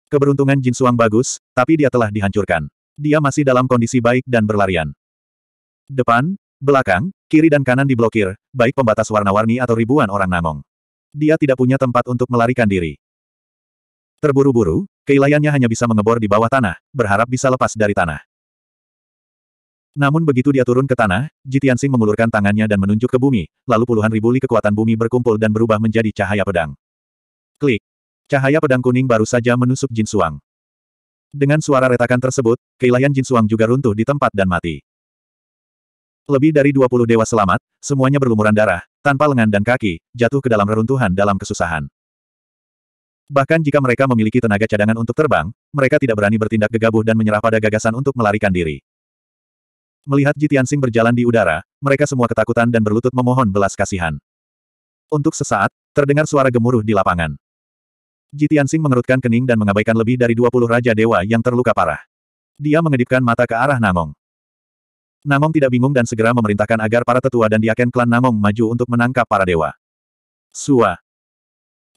Keberuntungan Jin Suang bagus, tapi dia telah dihancurkan. Dia masih dalam kondisi baik dan berlarian. Depan, belakang, kiri dan kanan diblokir, baik pembatas warna-warni atau ribuan orang namong. Dia tidak punya tempat untuk melarikan diri. Terburu-buru, keilayannya hanya bisa mengebor di bawah tanah, berharap bisa lepas dari tanah. Namun begitu dia turun ke tanah, Jitiansing mengulurkan tangannya dan menunjuk ke bumi, lalu puluhan ribu li kekuatan bumi berkumpul dan berubah menjadi cahaya pedang. Klik. Cahaya pedang kuning baru saja menusuk Jin Suang. Dengan suara retakan tersebut, keilahian Jin Suang juga runtuh di tempat dan mati. Lebih dari 20 dewa selamat, semuanya berlumuran darah, tanpa lengan dan kaki, jatuh ke dalam reruntuhan dalam kesusahan. Bahkan jika mereka memiliki tenaga cadangan untuk terbang, mereka tidak berani bertindak gegabah dan menyerah pada gagasan untuk melarikan diri. Melihat Jitiansing berjalan di udara, mereka semua ketakutan dan berlutut memohon belas kasihan. Untuk sesaat, terdengar suara gemuruh di lapangan. Jitiansing mengerutkan kening dan mengabaikan lebih dari 20 Raja Dewa yang terluka parah. Dia mengedipkan mata ke arah Namong. Namong tidak bingung dan segera memerintahkan agar para tetua dan diaken klan Namong maju untuk menangkap para dewa. Sua,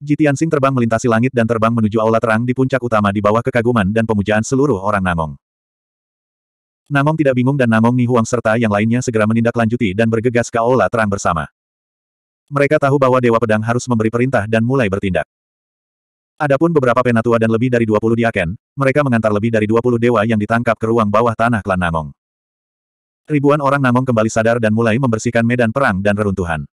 Jitiansing terbang melintasi langit dan terbang menuju aula terang di puncak utama di bawah kekaguman dan pemujaan seluruh orang Namong. Namong tidak bingung dan Namong Huang serta yang lainnya segera menindaklanjuti dan bergegas ke Aula Terang bersama. Mereka tahu bahwa Dewa Pedang harus memberi perintah dan mulai bertindak. Adapun beberapa penatua dan lebih dari 20 diaken, mereka mengantar lebih dari 20 dewa yang ditangkap ke ruang bawah tanah klan Namong. Ribuan orang Namong kembali sadar dan mulai membersihkan medan perang dan reruntuhan.